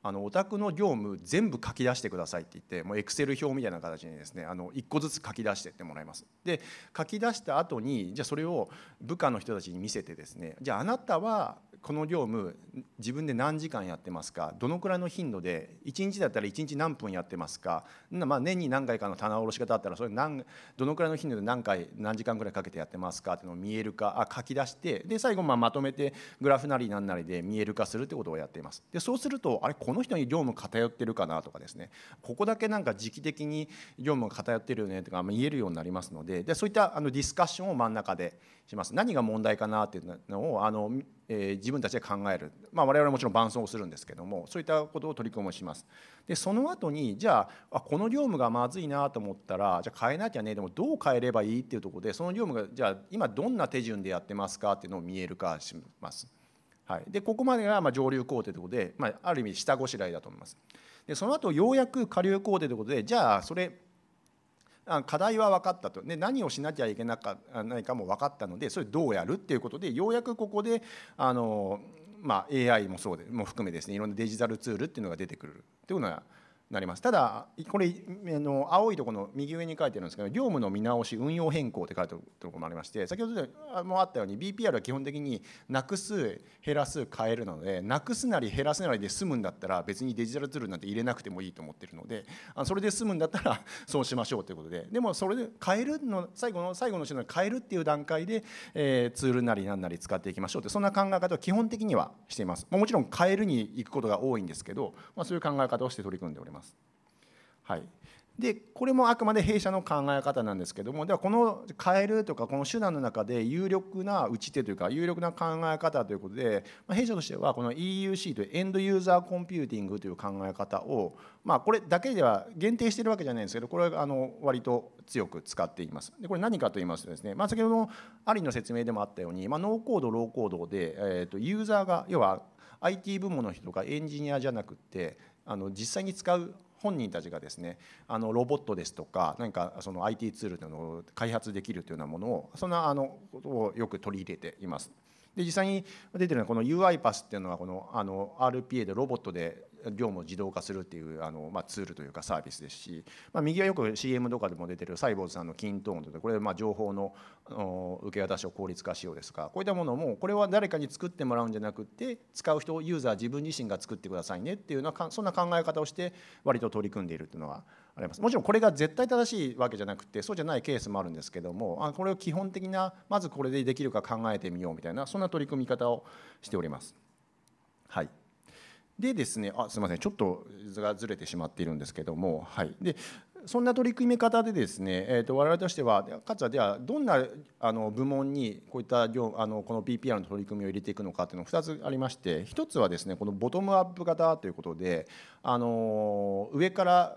あのお宅の業務全部書き出してくださいって言ってもうエクセル表みたいな形にですねあの1個ずつ書き出してってもらいますで書き出した後にじゃあそれを部下の人たちに見せてですねじゃああなたはこの業務自分で何時間やってますかどのくらいの頻度で1日だったら1日何分やってますか、まあ、年に何回かの棚卸し方だったらそれ何どのくらいの頻度で何回何時間くらいかけてやってますかっていうのを見えるかあ書き出してで最後まあまとめてグラフなり何なりで見える化するってことをやっています。でそうするとあれこの人に業務偏ってるかなとかですねここだけなんか時期的に業務が偏ってるよねとか言えるようになりますのででそういったあのディスカッションを真ん中でします何が問題かなっていうのをあの、えー、自分たちで考える、まあ、我々はもちろん伴走するんですけどもそういったことを取り組みをしますでその後にじゃあこの業務がまずいなと思ったらじゃあ変えなきゃねでもどう変えればいいっていうところでその業務がじゃあ今どんな手順でやってますかっていうのを見える化します。はい、でここまでがま上流工程ということで、まあ、ある意味下ごしらえだと思います。でその後ようやく下流工程ということでじゃあそれ課題は分かったとで何をしなきゃいけなかいかも分かったのでそれどうやるっていうことでようやくここであの、まあ、AI もそうでも含めですねいろんなデジタルツールっていうのが出てくるっていうのはなりますただこれあの青いところの右上に書いてるんですけど業務の見直し運用変更って書いてあるところもありまして先ほどもあったように BPR は基本的になくす減らす変えるのでなくすなり減らすなりで済むんだったら別にデジタルツールなんて入れなくてもいいと思ってるのでそれで済むんだったら そうしましょうということででもそれで変えるの最後の最後の手の変えるっていう段階で、えー、ツールなりなんなり使っていきましょうってそんな考え方を基本的にはしていますもちろん変えるに行くことが多いんですけど、まあ、そういう考え方をして取り組んでおります。ます。はい、でこれもあくまで弊社の考え方なんですけどもではこの変えるとかこの手段の中で有力な打ち手というか有力な考え方ということで、ま弊社としてはこの EUC というエンドユーザーコンピューティングという考え方を、まあ、これだけでは限定してるわけじゃないんですけどこれはあの割と強く使っています。でこれ何かと言いますとですね、まあ、先ほどのアリの説明でもあったように、まあ、ノーコードローコードで、えー、とユーザーが要は IT 部門の人がエンジニアじゃなくてあの実際に使う本人たちがですねあのロボットですとか何かその IT ツールというのを開発できるというようなものをそんなあのことをよく取り入れています。で実際に出てるのはこの UiPass っていうのはこのあの RPA でロボットで業務を自動化するっていうあの、まあ、ツールというかサービスですし、まあ、右はよく CM とかでも出てるサイボーズさんのキントーンとか、これまあ情報の受け渡しを効率化しようですかこういったものもこれは誰かに作ってもらうんじゃなくて使う人ユーザー自分自身が作ってくださいねっていうようなそんな考え方をして割と取り組んでいるというのはありますもちろんこれが絶対正しいわけじゃなくてそうじゃないケースもあるんですけどもあこれを基本的なまずこれでできるか考えてみようみたいなそんな取り組み方をしております。はいでですねあすみませんちょっと図がずれてしまっているんですけども、はい、でそんな取り組み方でですね、えー、と我々としてはかつはではどんなあの部門にこういった業あのこの PPR の取り組みを入れていくのかというのが2つありまして1つはですねこのボトムアップ型ということであの上から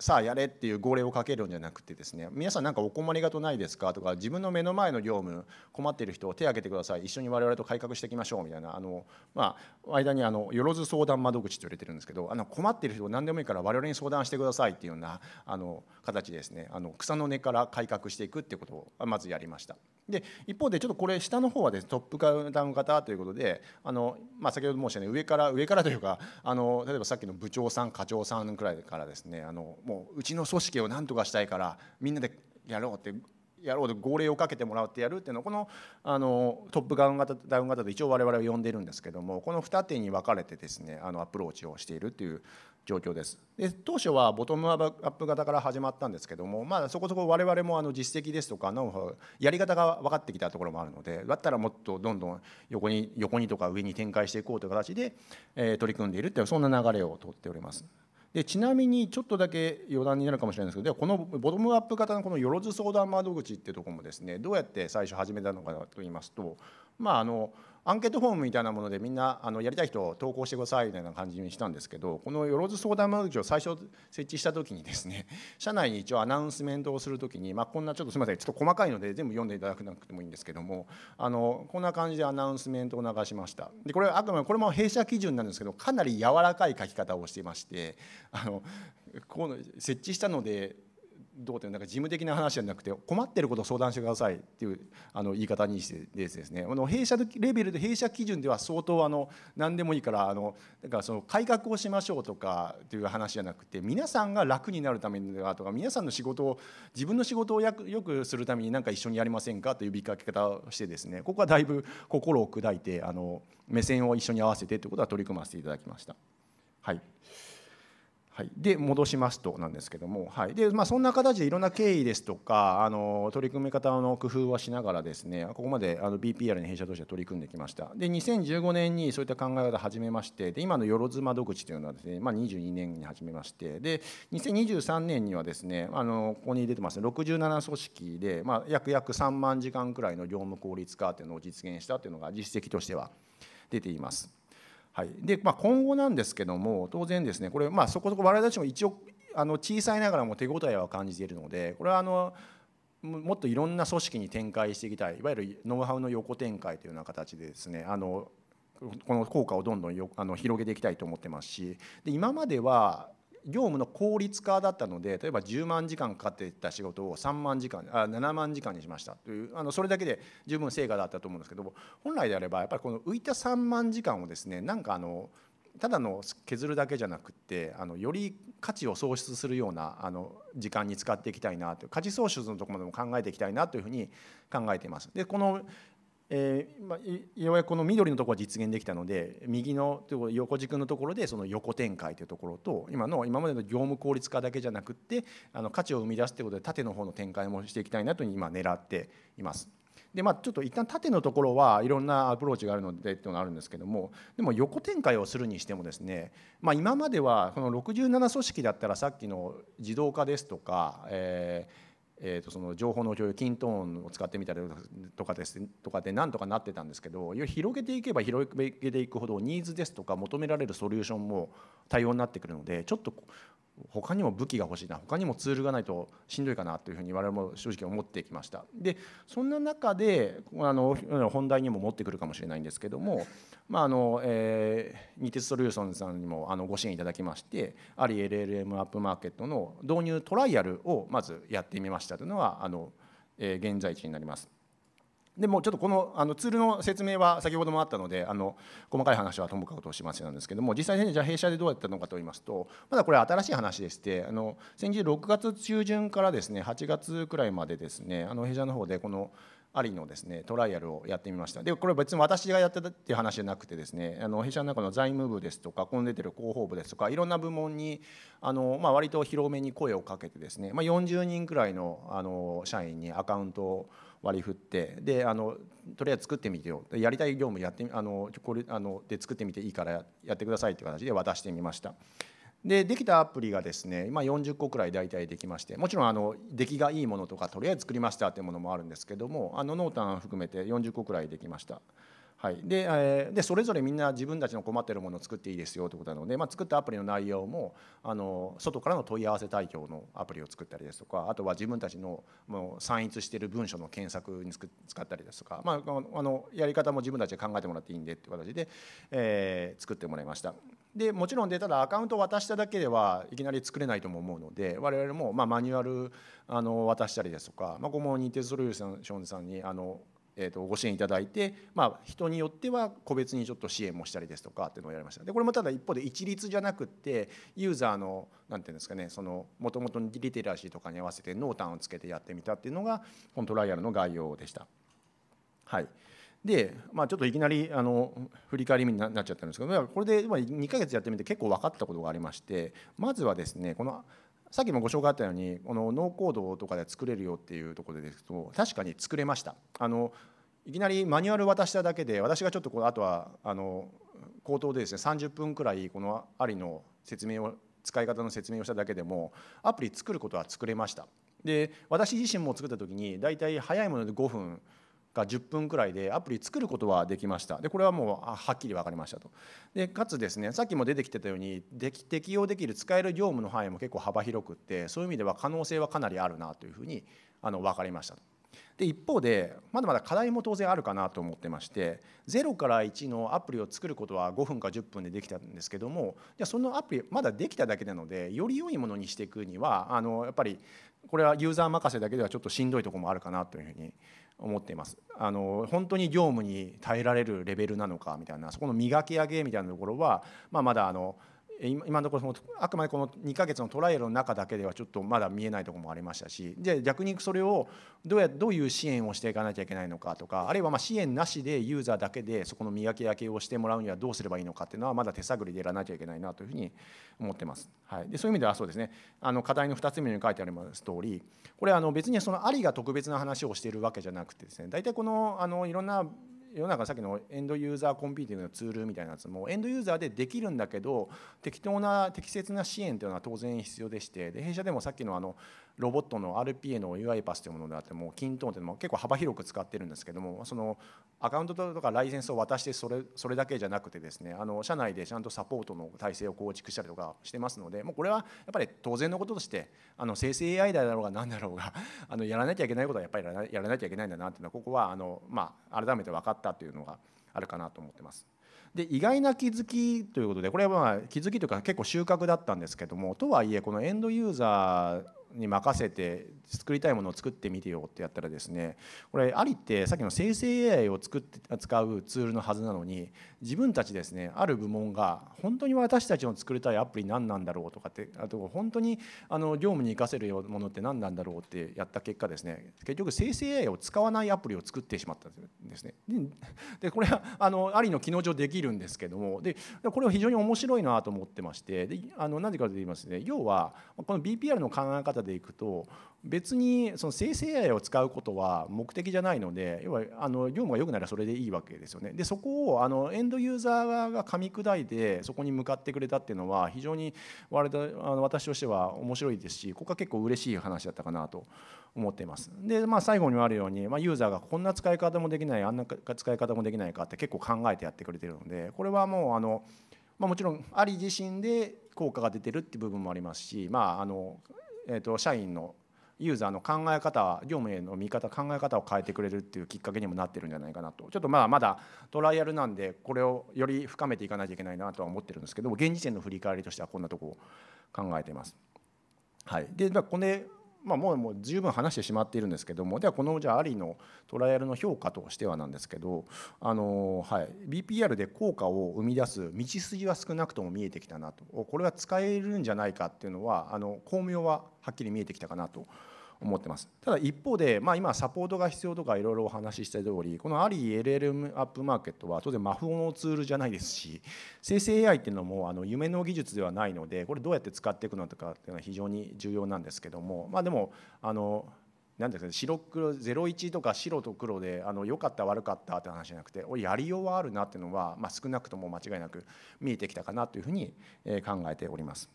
さあやれっていう号令をかけるんじゃなくてですね皆さん何かお困りがとないですかとか自分の目の前の業務困っている人を手を挙げてください一緒に我々と改革していきましょうみたいなあの、まあ、間にあのよろず相談窓口とわれてるんですけどあの困っている人何でもいいから我々に相談してくださいっていうようなあの形ですねあの草の根から改革していくっていうことをまずやりました。で一方でちょっとこれ下の方はです、ね、トップダウン型ということであの、まあ、先ほど申したように上から上からというかあの例えばさっきの部長さん課長さんくらいからですねあのもううちの組織を何とかしたいからみんなでやろうってやろうと号令をかけてもらってやるっていうのをこのあのトップガウン型ダウン型と一応我々は呼んでるんですけどもこの2手に分かれてですねあのアプローチをしているていう状況です。で当初はボトムアップ型から始まったんですけども、まあ、そこそこ我々もあの実績ですとかノウハウやり方が分かってきたところもあるのでだったらもっとどんどん横に横にとか上に展開していこうという形で、えー、取り組んでいるっていうそんな流れをとっております。でちなみにちょっとだけ余談になるかもしれないですけどこのボトムアップ型のこのよろず相談窓口っていうとこもですねどうやって最初始めたのかと言いますとまああのアンケートフォームみたいなものでみんなあのやりたい人を投稿してくださいみたいな感じにしたんですけどこのよろず相談窓口を最初設置した時にですね 社内に一応アナウンスメントをする時に、まあ、こんなちょっとすみませんちょっと細かいので全部読んでいただくなくてもいいんですけどもあのこんな感じでアナウンスメントを流しましたでこれあくまでこれも弊社基準なんですけどかなり柔らかい書き方をしていましてあのこの設置したのでどうというなんか事務的な話じゃなくて困ってることを相談してくださいっていうあの言い方にしてですねあの弊社レベルで弊社基準では相当あの何でもいいからあのだからその改革をしましょうとかという話じゃなくて皆さんが楽になるためにはとか皆さんの仕事を自分の仕事をよくするために何か一緒にやりませんかという呼びかけ方をしてですねここはだいぶ心を砕いてあの目線を一緒に合わせてということは取り組ませていただきました。はいはい、で戻しますとなんですけども、はいでまあ、そんな形でいろんな経緯ですとかあの取り組み方の工夫はしながらですねここまであの BPR に弊社として取り組んできましたで2015年にそういった考え方を始めましてで今のよろず窓口というのはですね、まあ、22年に始めましてで2023年にはですねあのここに出てます67組織で、まあ、約約3万時間くらいの業務効率化というのを実現したというのが実績としては出ています。はいでまあ、今後なんですけども当然ですねこれ、まあ、そこそこ我々たちも一応あの小さいながらも手応えは感じているのでこれはあのもっといろんな組織に展開していきたいいわゆるノウハウの横展開というような形でですねあのこの効果をどんどんよあの広げていきたいと思ってますしで今までは業務の効率化だったので例えば10万時間かかっていた仕事を3万時間あ7万時間にしましたというあのそれだけで十分成果だったと思うんですけども本来であればやっぱりこの浮いた3万時間をですねなんかあのただの削るだけじゃなくてあのより価値を創出するようなあの時間に使っていきたいなという価値創出のところまでも考えていきたいなというふうに考えています。でこのえーまあ、ようやくこの緑のところは実現できたので右の横軸のところでその横展開というところと今の今までの業務効率化だけじゃなくってあの価値を生み出すということで縦の方の展開もしていきたいなという今狙っています。でまあ、ちょっと一旦縦のところはいろんなアプローチがあるのでっていうのがあるんですけどもでも横展開をするにしてもですね、まあ、今まではこの67組織だったらさっきの自動化ですとか、えー、えー、とその情報の共有キントーンを使ってみたりとかですとかでなんとかなってたんですけど広げていけば広げていくほどニーズですとか求められるソリューションも多様になってくるのでちょっと他にも武器が欲しいな他にもツールがないとしんどいかなというふうに我々も正直思ってきましたでそんな中であの本題にも持ってくるかもしれないんですけども、まああのえー、ニテスソリューソンさんにもあのご支援いただきましてあり LLM アップマーケットの導入トライアルをまずやってみましたというのはあの、えー、現在地になります。でもちょっとこのあのツールの説明は先ほどもあったのであの細かい話はともかくとしませなんですけども実際にじゃあ弊社でどうやったのかと言いますとまだこれ新しい話でしてあの先日6月中旬からですね8月くらいまでですねあの弊社の方でこのアリのですねトライアルをやってみましたでこれ別に私がやってたっていう話じゃなくてですねあの弊社の中の財務部ですとかこの出てる広報部ですとかいろんな部門にあの、まあ、割と広めに声をかけてですね、まあ、40人くらいのあの社員にアカウントを割り振ってであのとりあえず作ってみてよやりたい業務やってあのこれあので作ってみていいからやってくださいって形で渡してみました。でできたアプリがですね今40個くらい大体できましてもちろんあの出来がいいものとかとりあえず作りましたというものもあるんですけどもあの濃淡含めて40個くらいできました。はいでえー、でそれぞれみんな自分たちの困ってるものを作っていいですよということなので、まあ、作ったアプリの内容もあの外からの問い合わせ対応のアプリを作ったりですとかあとは自分たちのもう散逸している文書の検索に使ったりですとか、まあ、あのやり方も自分たちで考えてもらっていいんでという形で、えー、作ってもらいました。でもちろんでただアカウントを渡しただけではいきなり作れないとも思うので我々もまあマニュアルあの渡したりですとか、まあ、ご問にテスソリューションさんにあのえー、とご支援いただいて、まあ、人によっては個別にちょっと支援もしたりですとかっていうのをやりましたでこれもただ一方で一律じゃなくってユーザーの何て言うんですかねそもともとリテラシーとかに合わせて濃淡をつけてやってみたっていうのがこのトライアルの概要でした。はいで、まあ、ちょっといきなりあの振り返りになっちゃったんですけどこれで2ヶ月やってみて結構分かったことがありましてまずはですねこのさっきもご紹介あったようにこのノーコードとかで作れるよっていうところですと確かに作れましたあのいきなりマニュアル渡しただけで私がちょっとこうあとはあの口頭でですね30分くらいこのアリの説明を使い方の説明をしただけでもアプリ作ることは作れましたで私自身も作った時に大体早いもので5分が10分くらいでアプリ作ることはできましたでこれはもうはっきり分かりましたとでかつですねさっきも出てきてたようにでき適用できる使える業務の範囲も結構幅広くってそういう意味では可能性はかなりあるなというふうにあの分かりましたと。で一方でまだまだ課題も当然あるかなと思ってまして0から1のアプリを作ることは5分か10分でできたんですけどもじゃそのアプリまだできただけなのでより良いものにしていくにはあのやっぱりこれはユーザー任せだけではちょっとしんどいとこもあるかなというふうに思っていますあの本当に業務に耐えられるレベルなのかみたいなそこの磨き上げみたいなところは、まあ、まだあの今のところそのあくまでこの2ヶ月のトライアルの中だけではちょっとまだ見えないところもありましたしじゃあ逆にそれをどうやどういう支援をしていかなきゃいけないのかとかあるいはま支援なしでユーザーだけでそこの磨き分けをしてもらうにはどうすればいいのかっていうのはまだ手探りでやらなきゃいけないなというふうに思ってます。はい、でそういう意味ではそうですねあの課題の2つ目に書いてあります通りこれはあの別にそのありが特別な話をしているわけじゃなくてですね大体このあのいろんな世の中さっきのエンドユーザーコンピーティングのツールみたいなやつもエンドユーザーでできるんだけど適当な適切な支援というのは当然必要でしてで弊社でもさっきのあのロボットの RPA の u i パスというものであっても均等というのも結構幅広く使ってるんですけどもそのアカウントとかライセンスを渡してそれそれだけじゃなくてですねあの社内でちゃんとサポートの体制を構築したりとかしてますのでもうこれはやっぱり当然のこととしてあの生成 AI だろうが何だろうが あのやらなきゃいけないことはやっぱりやらなきゃいけないんだなっていうのはここはあの、まあ、改めて分かったというのがあるかなと思ってます。で意外な気づきということでこれはまあ気づきというか結構収穫だったんですけどもとはいえこのエンドユーザーに任せて作りたいものを作ってみてよってやったらですねこれありってさっきの生成 AI を作って扱うツールのはずなのに自分たちですねある部門が本当に私たちの作りたいアプリ何なんだろうとかってあと本当にあの業務に生かせるものって何なんだろうってやった結果ですね結局生成 AI を使わないアプリを作ってしまったんですね。でこれはあのありの機能上できるんですけどもでこれは非常に面白いなと思ってましてであの何でかと言いますね要はこの BPR の考え方でいくと別にその生成 AI を使うことは目的じゃないので要はあの業務が良くならそれでいいわけですよねでそこをあのエンドユーザーが噛み砕いてそこに向かってくれたっていうのは非常に我々私としては面白いですしここは結構嬉しい話だったかなと思っていますで、まあ、最後にあるように、まあ、ユーザーがこんな使い方もできないあんな使い方もできないかって結構考えてやってくれてるのでこれはもうあの、まあ、もちろんアリ自身で効果が出てるっていう部分もありますしまああのえと社員のユーザーの考え方業務への見方考え方を変えてくれるっていうきっかけにもなってるんじゃないかなとちょっとまあまだトライアルなんでこれをより深めていかないといけないなとは思ってるんですけども現時点の振り返りとしてはこんなとこを考えてます。はい、で、まあ、これまあ、もうもう十分話してしまっているんですけどもではこのじゃあアリのトライアルの評価としてはなんですけどあの、はい、BPR で効果を生み出す道筋は少なくとも見えてきたなとこれは使えるんじゃないかっていうのはあの巧妙ははっきり見えてきたかなと思ってますただ一方で、まあ、今サポートが必要とかいろいろお話しした通りこのアリー LLM アップマーケットは当然魔法のツールじゃないですし生成 AI っていうのもあの夢の技術ではないのでこれどうやって使っていくのとかっていうのは非常に重要なんですけどもまあでもあのなんですか白黒01とか白と黒であの良かった悪かったって話じゃなくてやりようはあるなっていうのは、まあ、少なくとも間違いなく見えてきたかなというふうに考えております。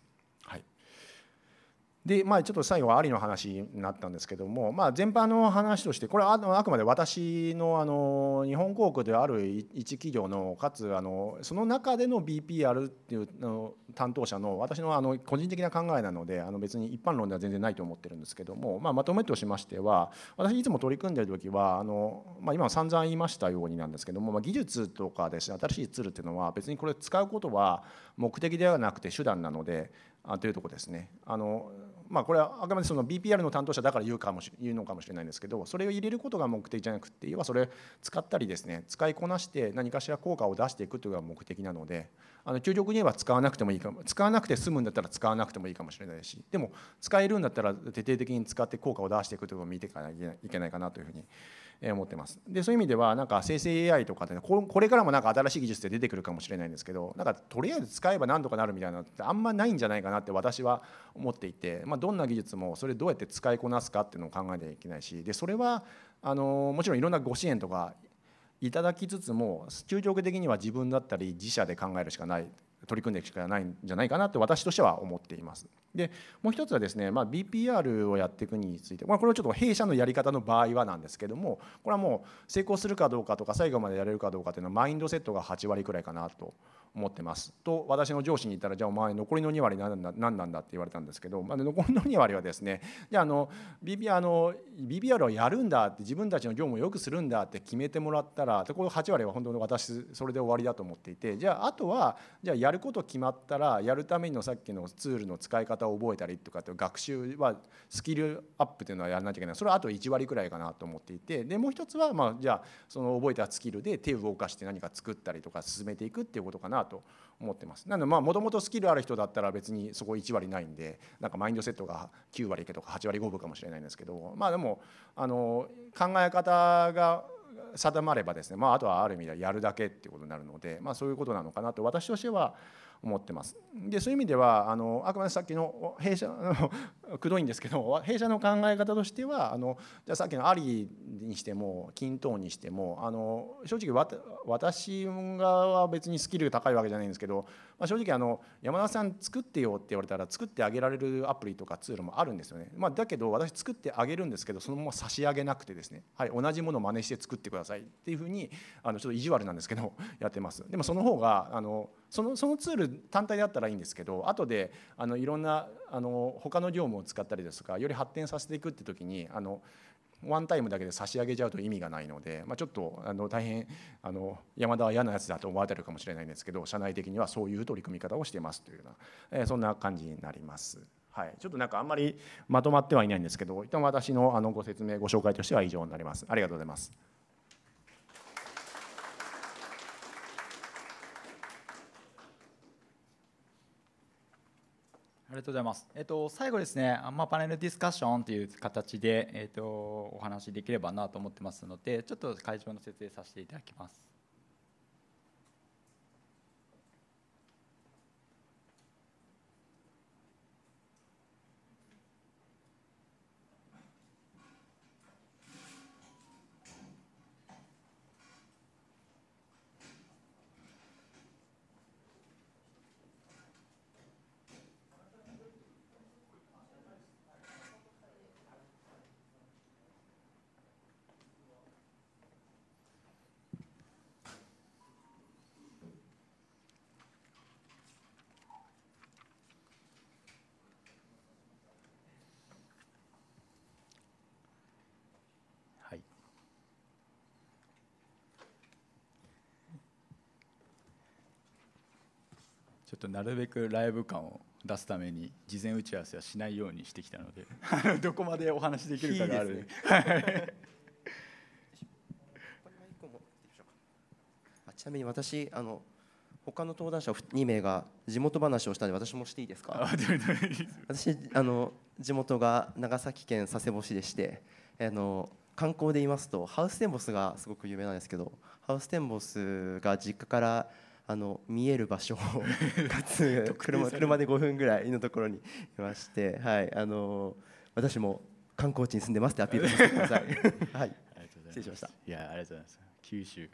でまあ、ちょっと最後はありの話になったんですけども、まあ、全般の話としてこれはあくまで私のあの日本航空である一企業のかつあのその中での BPR っていうの担当者の私のあの個人的な考えなのであの別に一般論では全然ないと思ってるんですけども、まあ、まとめとしましては私いつも取り組んでる時はあの、まあ、今散々言いましたようになんですけども、まあ、技術とかです、ね、新しいツールっていうのは別にこれ使うことは目的ではなくて手段なのであというとこですね。あのまあ、これはあくまでその BPR の担当者だから言うかもし言うのかもしれないんですけどそれを入れることが目的じゃなくて要はそれ使ったりですね使いこなして何かしら効果を出していくというのが目的なのであの究極に言えば使わなくてもいいかも使わなくて済むんだったら使わなくてもいいかもしれないしでも使えるんだったら徹底的に使って効果を出していくというのを見ていかなきゃいけないかなというふうに思ってます。でそういう意味ではなんか生成 AI とかってこれからもなんか新しい技術で出てくるかもしれないんですけどなんかとりあえず使えば何とかなるみたいなのってあんまないんじゃないかなって私は思っていて、まあ、どんな技術もそれどうやって使いこなすかっていうのを考えなきゃいけないしでそれはあのもちろんいろんなご支援とかいただきつつも究極的には自分だったり自社で考えるしかない取り組んでいくしかないんじゃないかなって私としては思っています。でもう一つはですね、まあ、BPR をやっていくについて、まあ、これはちょっと弊社のやり方の場合はなんですけどもこれはもう成功するかどうかとか最後までやれるかどうかっていうのはマインドセットが8割くらいかなと思ってますと私の上司に言ったらじゃあお前残りの2割何なんだ何なんだって言われたんですけど、まあ、残りの2割はですねじゃあの BB あの BBR をやるんだって自分たちの業務をよくするんだって決めてもらったらこの8割は本当に私それで終わりだと思っていてじゃああとはじゃあやること決まったらやるためのさっきのツールの使い方を覚えたりとかって学習はスキルアップというのはやらなきゃいけないそれはあと1割くらいかなと思っていてでもう一つはまあじゃあその覚えたスキルで手を動かして何か作ったりとか進めていくっていうことかななと思ってますなのでもともとスキルある人だったら別にそこ1割ないんでなんかマインドセットが9割とか8割5分かもしれないんですけどまあでもあの考え方が定まればですね、まあ、あとはある意味ではやるだけっていうことになるので、まあ、そういうことなのかなと私としては思ってます。でそういう意味ではあのあくまでさっきの弊社の くどいんですけど弊社の考え方としてはあのじゃあさっきのアリにしても均等にしてもあの正直私側は別にスキル高いわけじゃないんですけどまあ、正直あの山田さん作ってよって言われたら作ってあげられるアプリとかツールもあるんですよね、まあ、だけど私作ってあげるんですけどそのまま差し上げなくてですね、はい、同じものを真似して作ってくださいっていうふうにあのちょっと意地悪なんですけど やってますでもその方があのそのそのツール単体だったらいいんですけど後であのいろんなあの他の業務を使ったりですとかより発展させていくって時にあのワンタイムだけで差し上げちゃうと意味がないので、まあ、ちょっとあの大変あの山田は嫌なやつだと思われてるかもしれないんですけど社内的にはそういう取り組み方をしてますというような、えー、そんな感じになります。はい、ちょっとなんかあんまりまとまってはいないんですけど一旦私のあのご説明ご紹介としては以上になります。ありがとうございます。りがとうございます。えっと、最後ですね、まあ、パネルディスカッションという形で、えっと、お話しできればなと思ってますので、ちょっと会場の設営させていただきます。となるべくライブ感を出すために事前打ち合わせはしないようにしてきたので どこまでお話できるかがある、ちなみに私あの他の登壇者2名が地元話をしたので私もしていいですか私あの地元が長崎県佐世保市でしてあの観光で言いますとハウステンボスがすごく有名なんですけどハウステンボスが実家からあの見える場所を かつ車車で5分ぐらいのところにいまして、はい、あの私も観光地に住んでますってアピールさせてください。はい、失礼しました。いやありがとうございます。九州い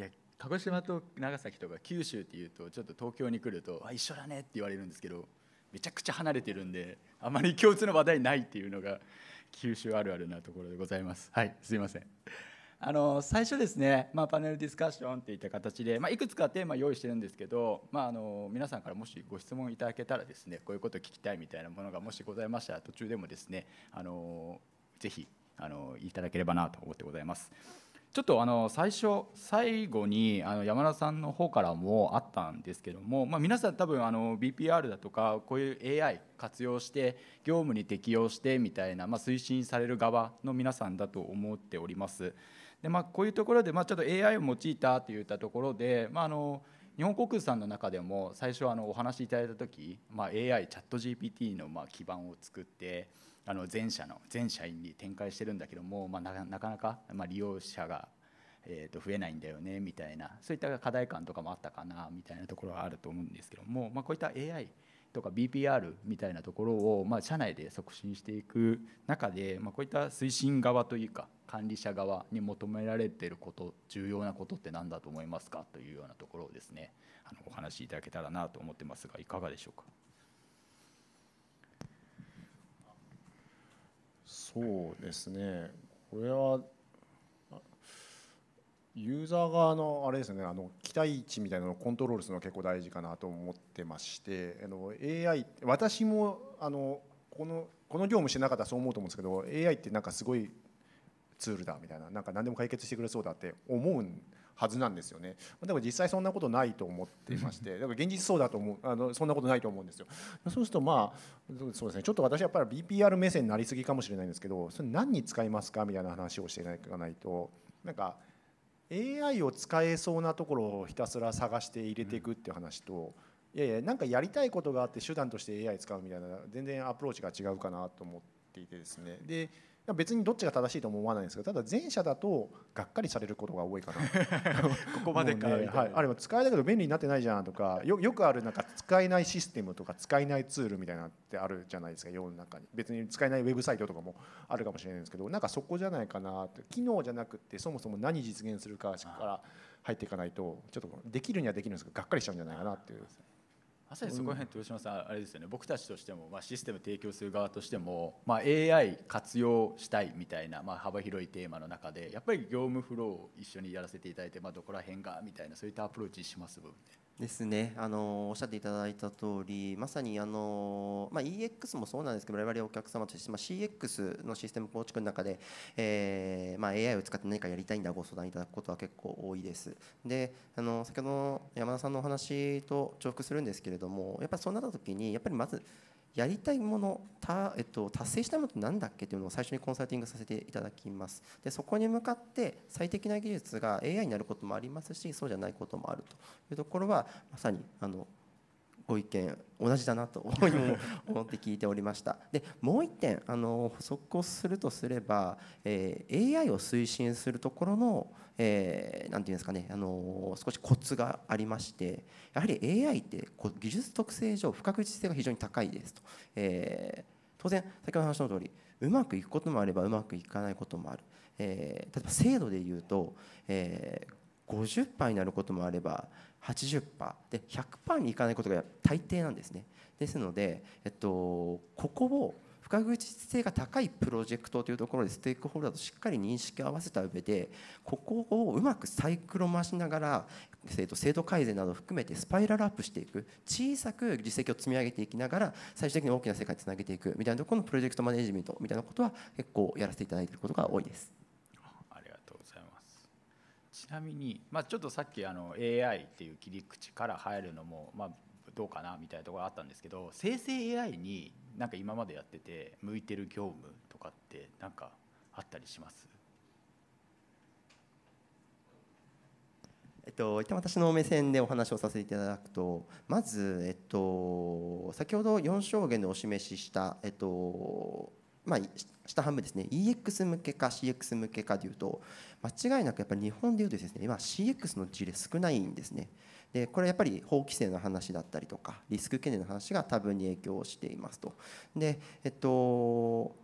や鹿児島と長崎とか九州っていうとちょっと東京に来るとあ一緒だねって言われるんですけどめちゃくちゃ離れてるんであまり共通の話題ないっていうのが九州あるあるなところでございます。はいすいません。あの最初ですね、まあ、パネルディスカッションといった形で、まあ、いくつかテーマ用意してるんですけど、まあ、あの皆さんからもしご質問いただけたらですねこういうこと聞きたいみたいなものがもしございましたら途中でもですねあのぜひあのいただければなと思ってございます。ちょっとあの最初最後にあの山田さんの方からもあったんですけども、まあ、皆さん多分あの BPR だとかこういう AI 活用して業務に適用してみたいな、まあ、推進される側の皆さんだと思っております。でまあ、こういうところで、まあ、ちょっと AI を用いたといったところで、まあ、あの日本航空さんの中でも最初あのお話しいただいた時、まあ、AI チャット GPT のまあ基盤を作って。あの全社の全社員に展開してるんだけども、まあ、なかなか、まあ、利用者が、えと増えないんだよねみたいなそういった課題感とかもあったかなみたいなところはあると思うんですけども、まあ、こういった AI とか BPR みたいなところを、まあ、社内で促進していく中で、まあ、こういった推進側というか管理者側に求められていること重要なことって何だと思いますかというようなところをですねあのお話しいただけたらなと思ってますがいかがでしょうか。そうですねこれはユーザー側のあれですねあの期待値みたいなのをコントロールするのは結構大事かなと思ってましてあの AI 私もあのこのこの業務してなかったらそう思うと思うんですけど AI ってなんかすごいツールだみたいななんか何でも解決してくれそうだって思うんですはずなんですよねでも実際そんなことないと思っていましてだから現実そうだと思うあのそんなことないと思うんですよそうするとまあそうですねちょっと私はやっぱり BPR 目線になりすぎかもしれないんですけどそれ何に使いますかみたいな話をしていかないとなんか AI を使えそうなところをひたすら探して入れていくっていう話と、いやいやなんかやりたいことがあって手段として AI 使うみたいな全然アプローチが違うかなと思っていてですねで別にどっちが正しいとも思わないんですけどただ前者だとがっかりされることが多いかな ここまでか、ねはい、あれも使えだけど便利になってないじゃんとかよくあるなんか使えないシステムとか使えないツールみたいなってあるじゃないですか世の中に別に使えないウェブサイトとかもあるかもしれないんですけどなんかそこじゃないかなって機能じゃなくてそもそも何実現するかから入っていかないとちょっとできるにはできるんですけどがっかりしちゃうんじゃないかなっていう。まさにそこら辺豊島さんあれですよね僕たちとしても、まあ、システム提供する側としても、まあ、AI 活用したいみたいな、まあ、幅広いテーマの中でやっぱり業務フローを一緒にやらせていただいて、まあ、どこら辺がみたいなそういったアプローチします部分で。ですねあのおっしゃっていただいた通りまさにあの、まあ、EX もそうなんですけど我々お客様として、まあ、CX のシステム構築の中で、えーまあ、AI を使って何かやりたいんだご相談いただくことは結構多いですであの先ほどの山田さんのお話と重複するんですけれどもやっぱりそうなった時にやっぱりまずやりたいものた、えっと、達成したいものって何だっけっていうのを最初にコンサルティングさせていただきますでそこに向かって最適な技術が AI になることもありますしそうじゃないこともあるというところはまさにあのご意見同じだなと 思って聞いておりました。でもう一点あの補足をするとすれば、えー、AI を推進するところの、えー、なんていうんですかねあの少しコツがありましてやはり AI って技術特性上不確実性が非常に高いですと、えー、当然先ほどの話の通りうまくいくこともあればうまくいかないこともある、えー、例えば制度でいうと、えー、50%になることもあれば80%で100%にいかないことが大抵なんですね。ですので、えっと、ここを不確実性が高いプロジェクトというところでステークホルダーとしっかり認識を合わせた上でここをうまくサイクロ回しながら制度改善などを含めてスパイラルアップしていく小さく実績を積み上げていきながら最終的に大きな世界につなげていくみたいなところのプロジェクトマネジメントみたいなことは結構やらせていただいていることが多いです。ちなみに、まあ、ちょっとさっきあの AI っていう切り口から入るのも、まあ、どうかなみたいなところあったんですけど生成 AI になんか今までやってて向いてる業務とかってなんかあったりしますえっと、一旦私の目線でお話をさせていただくとまず、えっと、先ほど4証言でお示しした、えっとまあ、下半分ですね EX 向けか CX 向けかでいうと間違いなくやっぱり日本でいうとですね今 CX の事例少ないんですねでこれはやっぱり法規制の話だったりとかリスク懸念の話が多分に影響していますとでえっと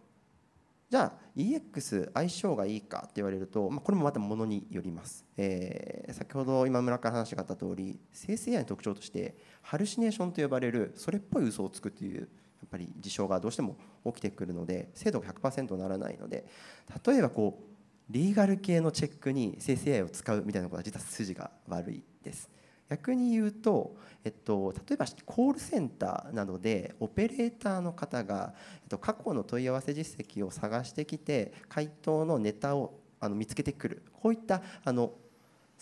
じゃあ EX 相性がいいかって言われると、まあ、これもまたものによります、えー、先ほど今村から話があった通り生成 AI の特徴としてハルシネーションと呼ばれるそれっぽい嘘をつくというやっぱり事象がどうしても起きてくるので精度が100%ならないので例えばこうリーガル系のチェックに生成 AI を使うみたいなことは実は筋が悪いです。逆に言うと、えっと、例えばコールセンターなどでオペレーターの方が、えっと、過去の問い合わせ実績を探してきて回答のネタをあの見つけてくるこういったあの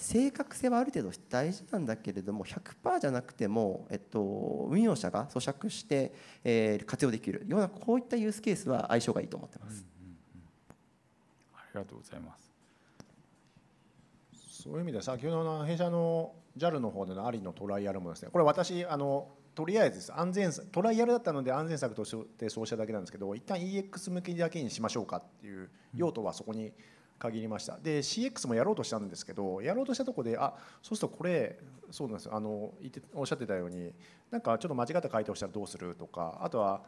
正確性はある程度大事なんだけれども100%じゃなくても、えっと、運用者が咀嚼して、えー、活用できるようなこういったユースケースは相性がいいと思ってます。うんうんうん、ありがとうございますそういう意味で先ほどの弊社の JAL の方でのありのトライアルもですねこれ私あのとりあえず安全トライアルだったので安全策としてそうしただけなんですけど一旦 EX 向きだけにしましょうかっていう用途はそこに、うん限りましたで CX もやろうとしたんですけどやろうとしたとこであそうするとこれそうなんですあのおっしゃってたようになんかちょっと間違った回答したらどうするとかあとは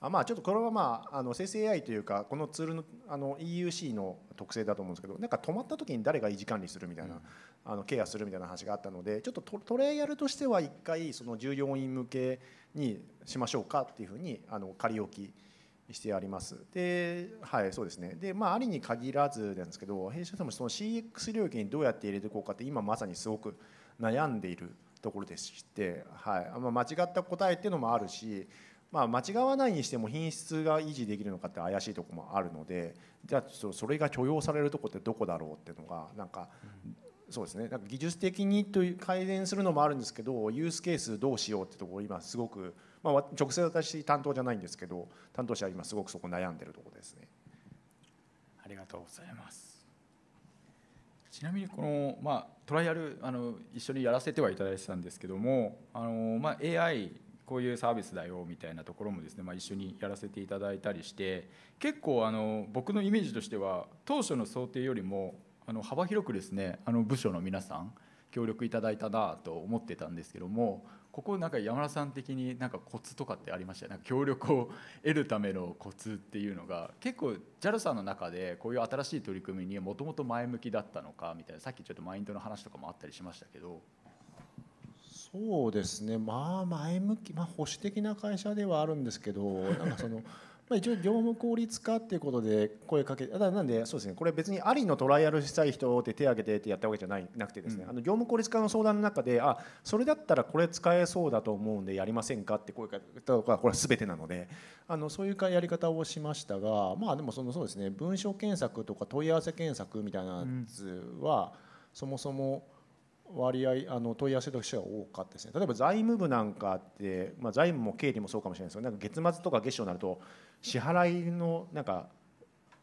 あまあちょっとこれはまああの生成 AI というかこのツールのあの EUC の特性だと思うんですけどなんか止まった時に誰が維持管理するみたいな、うん、あのケアするみたいな話があったのでちょっとトレイヤルとしては一回その従業員向けにしましょうかっていうふうにあの仮置き。してあります。で、はい、そうですね。で、まあ、ありに限らずなんですけど、弊社でもその CX 領域にどうやって入れていこうかって、今まさにすごく悩んでいるところでして、はい、まあ、間違った答えっていうのもあるし、まあ、間違わないにしても品質が維持できるのかって怪しいとこもあるので、じゃあそれが許容されるとこってどこだろうっていうのが、なんか、うんそうですねなんか技術的にという改善するのもあるんですけどユースケースどうしようってところ今すごくまあ、直接私担当じゃないんですけど担当者は今すごくそこ悩んでるところですね。ありがとうございますちなみにこの、まあ、トライアルあの一緒にやらせてはいただいてたんですけどもあの、まあ、AI こういうサービスだよみたいなところもですね、まあ、一緒にやらせていただいたりして結構あの僕のイメージとしては当初の想定よりもあの幅広くですねあの部署の皆さん協力いただいたなと思ってたんですけどもここなんか山田さん的になんかコツとかってありましたなんか協力を得るためのコツっていうのが結構 JAL さんの中でこういう新しい取り組みにもともと前向きだったのかみたいなさっきちょっとマインドの話とかもあったりしましたけどそうですねまあ前向き、まあ、保守的な会社ではあるんですけどなんかそのまあ、一応業務効率化っていうことで声かけだなんでそうですねこれ別にありのトライアルしたい人って手挙げてってやったわけじゃないなくてですね、うん、あの業務効率化の相談の中であそれだったらこれ使えそうだと思うんでやりませんかって声かけたのがこれは全てなのであのそういうかやり方をしましたがまあでもそのそうですね文書検索とか問い合わせ検索みたいなやつは、そもそも割合あの問い合わせとしては多かったですね例えば財務部なんかって、まあ、財務も経理もそうかもしれないですけどなんか月末とか月初になると支払いのなんか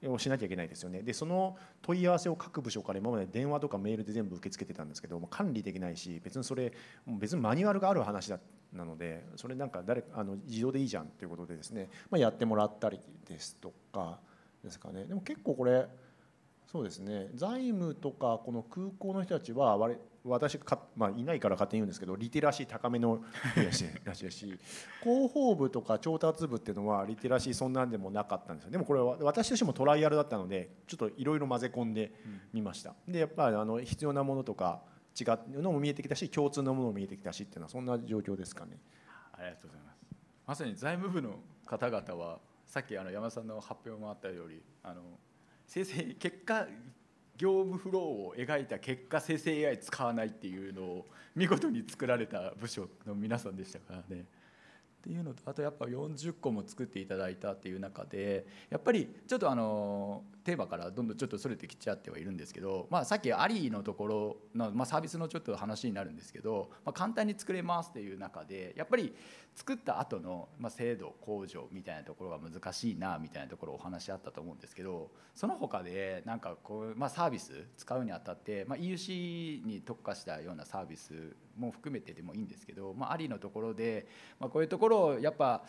をしなきゃいけないですよねでその問い合わせを各部署から今まで電話とかメールで全部受け付けてたんですけど管理できないし別にそれ別にマニュアルがある話だなのでそれなんか誰あの自動でいいじゃんということでですね、まあ、やってもらったりですとかですかねでも結構これそうですね財務とかこの空港の人たちは割私か、まあ、いないから勝手に言うんですけどリテラシー高めのらしいし 広報部とか調達部っていうのはリテラシーそんなんでもなかったんですよでもこれは私としてもトライアルだったのでちょっといろいろ混ぜ込んでみました、うん、でやっぱりあの必要なものとか違うのも見えてきたし共通のものも見えてきたしっていうのはそんな状況ですかねありがとうございますまさに財務部の方々はさっきあの山田さんの発表もあったよりあの生結果業務フローを描いた結果生成 AI 使わないっていうのを見事に作られた部署の皆さんでしたからね。っていうのとあとやっぱ40個も作っていただいたっていう中でやっぱりちょっとあのテーマからどんどんちょっとそれてきちゃってはいるんですけど、まあ、さっきアリーのところの、まあ、サービスのちょっと話になるんですけど、まあ、簡単に作れますっていう中でやっぱり作った後のまの精度向上みたいなところが難しいなみたいなところお話あったと思うんですけどその他でなんかこう、まあ、サービス使うにあたって、まあ、EUC に特化したようなサービスも含めてでもいいんですけど、まあ、ありのところで、まあ、こういうところをやっぱ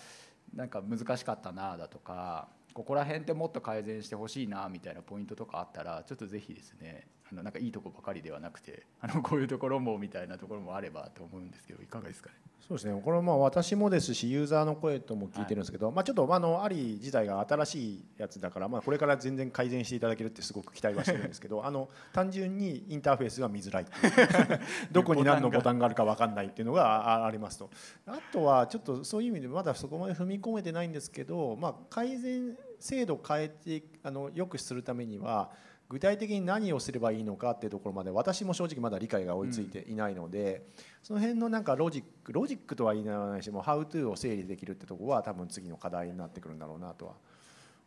なんか難しかったなだとかここら辺ってもっと改善してほしいなみたいなポイントとかあったらちょっとぜひですねのなんかいいとこばかりではなくてあのこういうところもみたいなところもあればと思うんですけどいかがですかね。そうですねこれも私もですしユーザーの声とも聞いてるんですけど、はい、まあ、ちょっとあのアリ自体が新しいやつだから、まあ、これから全然改善していただけるってすごく期待はしてるんですけどあの単純にインターフェースが見づらい どこに何のボタンがあるか分かんないっていうのがありますとあとはちょっとそういう意味でまだそこまで踏み込めてないんですけど、まあ、改善制度変えてあのよくするためには。具体的に何をすればいいのかっていうところまで私も正直まだ理解が追いついていないので、その辺のなんかロジックロジックとは言いないしもうハウトゥーを整理できるってとこは多分次の課題になってくるんだろうなとは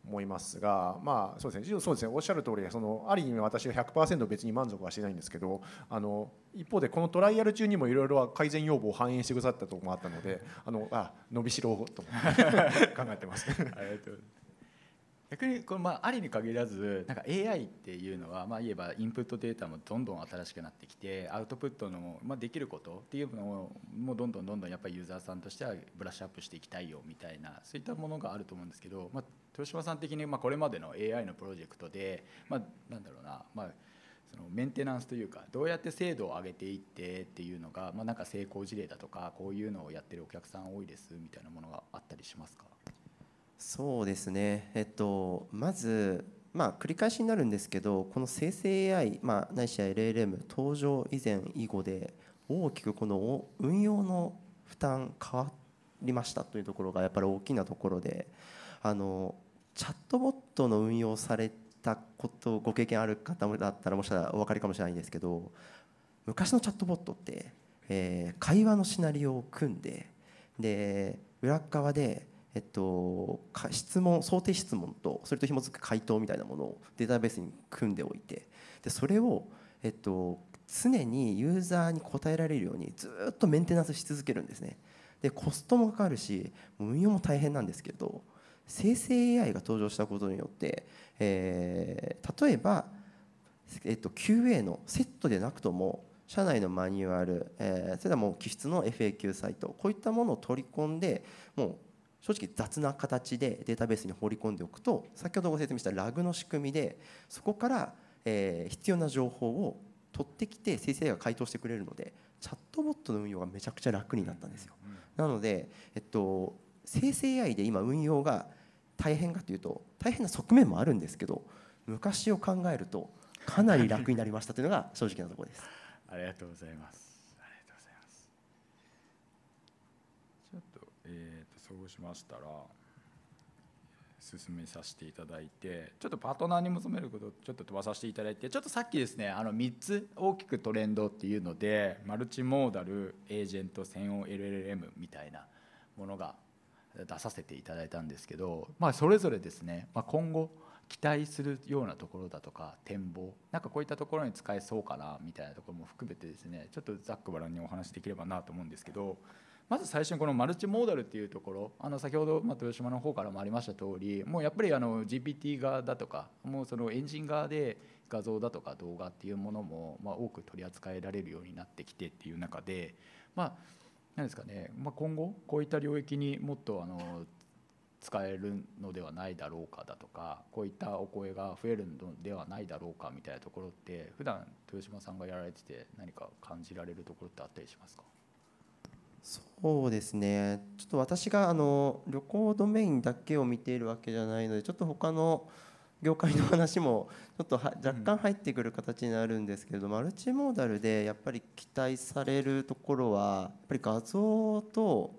思いますが、まあそうですね、そうですね、おっしゃる通り、そのある意味私は100%別に満足はしてないんですけど、あの一方でこのトライアル中にもいろいろ改善要望を反映してくださったところもあったので、あのあ伸びしろと 考えてます。ありがとうございます。逆にこれまあありに限らずなんか AI っていうのはまあ言えばインプットデータもどんどん新しくなってきてアウトプットのまあできることっていうのをもうどんどんどんどんやっぱりユーザーさんとしてはブラッシュアップしていきたいよみたいなそういったものがあると思うんですけどまあ豊島さん的にまあこれまでの AI のプロジェクトでまあなんだろうなまあそのメンテナンスというかどうやって精度を上げていってっていうのがまあなんか成功事例だとかこういうのをやってるお客さん多いですみたいなものがあったりしますかそうですね、えっと、まず、まあ、繰り返しになるんですけどこの生成 AI、まあ、ないしは LLM 登場以前以後で大きくこの運用の負担変わりましたというところがやっぱり大きなところであのチャットボットの運用されたことご経験ある方だったらもしかしたらお分かりかもしれないんですけど昔のチャットボットって、えー、会話のシナリオを組んでで裏側でえっと、質問想定質問とそれと紐づく回答みたいなものをデータベースに組んでおいてでそれを、えっと、常にユーザーに答えられるようにずっとメンテナンスし続けるんですねでコストもかかるし運用も大変なんですけど生成 AI が登場したことによって、えー、例えば、えっと、QA のセットでなくとも社内のマニュアル、えー、それはもう機質の FAQ サイトこういったものを取り込んでもう正直雑な形でデータベースに放り込んでおくと先ほどご説明したラグの仕組みでそこから、え必要な情報を取ってきて生成 AI が回答してくれるのでチャットボットの運用がめちゃくちゃ楽になったんですよ。なので、えっと、生成 AI で今運用が大変かというと大変な側面もあるんですけど昔を考えるとかなり楽になりましたというのが正直なところです。ありがとうございますそうしましたら進めさせていただいてちょっとパートナーに求めることをちょっと飛ばさせていただいてちょっとさっきですねあの3つ大きくトレンドっていうのでマルチモーダルエージェント専用 LLM みたいなものが出させていただいたんですけど、まあ、それぞれですね、まあ、今後期待するようなところだとか展望なんかこういったところに使えそうかなみたいなところも含めてですねちょっとざっくばらんにお話しできればなと思うんですけど。まず最初にこのマルチモーダルっていうところあの先ほどま豊島の方からもありました通りもうやっぱりあの GPT 側だとかもうそのエンジン側で画像だとか動画っていうものもま多く取り扱えられるようになってきてっていう中でまあですかねま今後こういった領域にもっとあの使えるのではないだろうかだとかこういったお声が増えるのではないだろうかみたいなところって普段豊島さんがやられてて何か感じられるところってあったりしますかそうですねちょっと私があの旅行ドメインだけを見ているわけじゃないのでちょっと他の業界の話もちょっと若干入ってくる形になるんですけれどマルチモーダルでやっぱり期待されるところはやっぱり画像と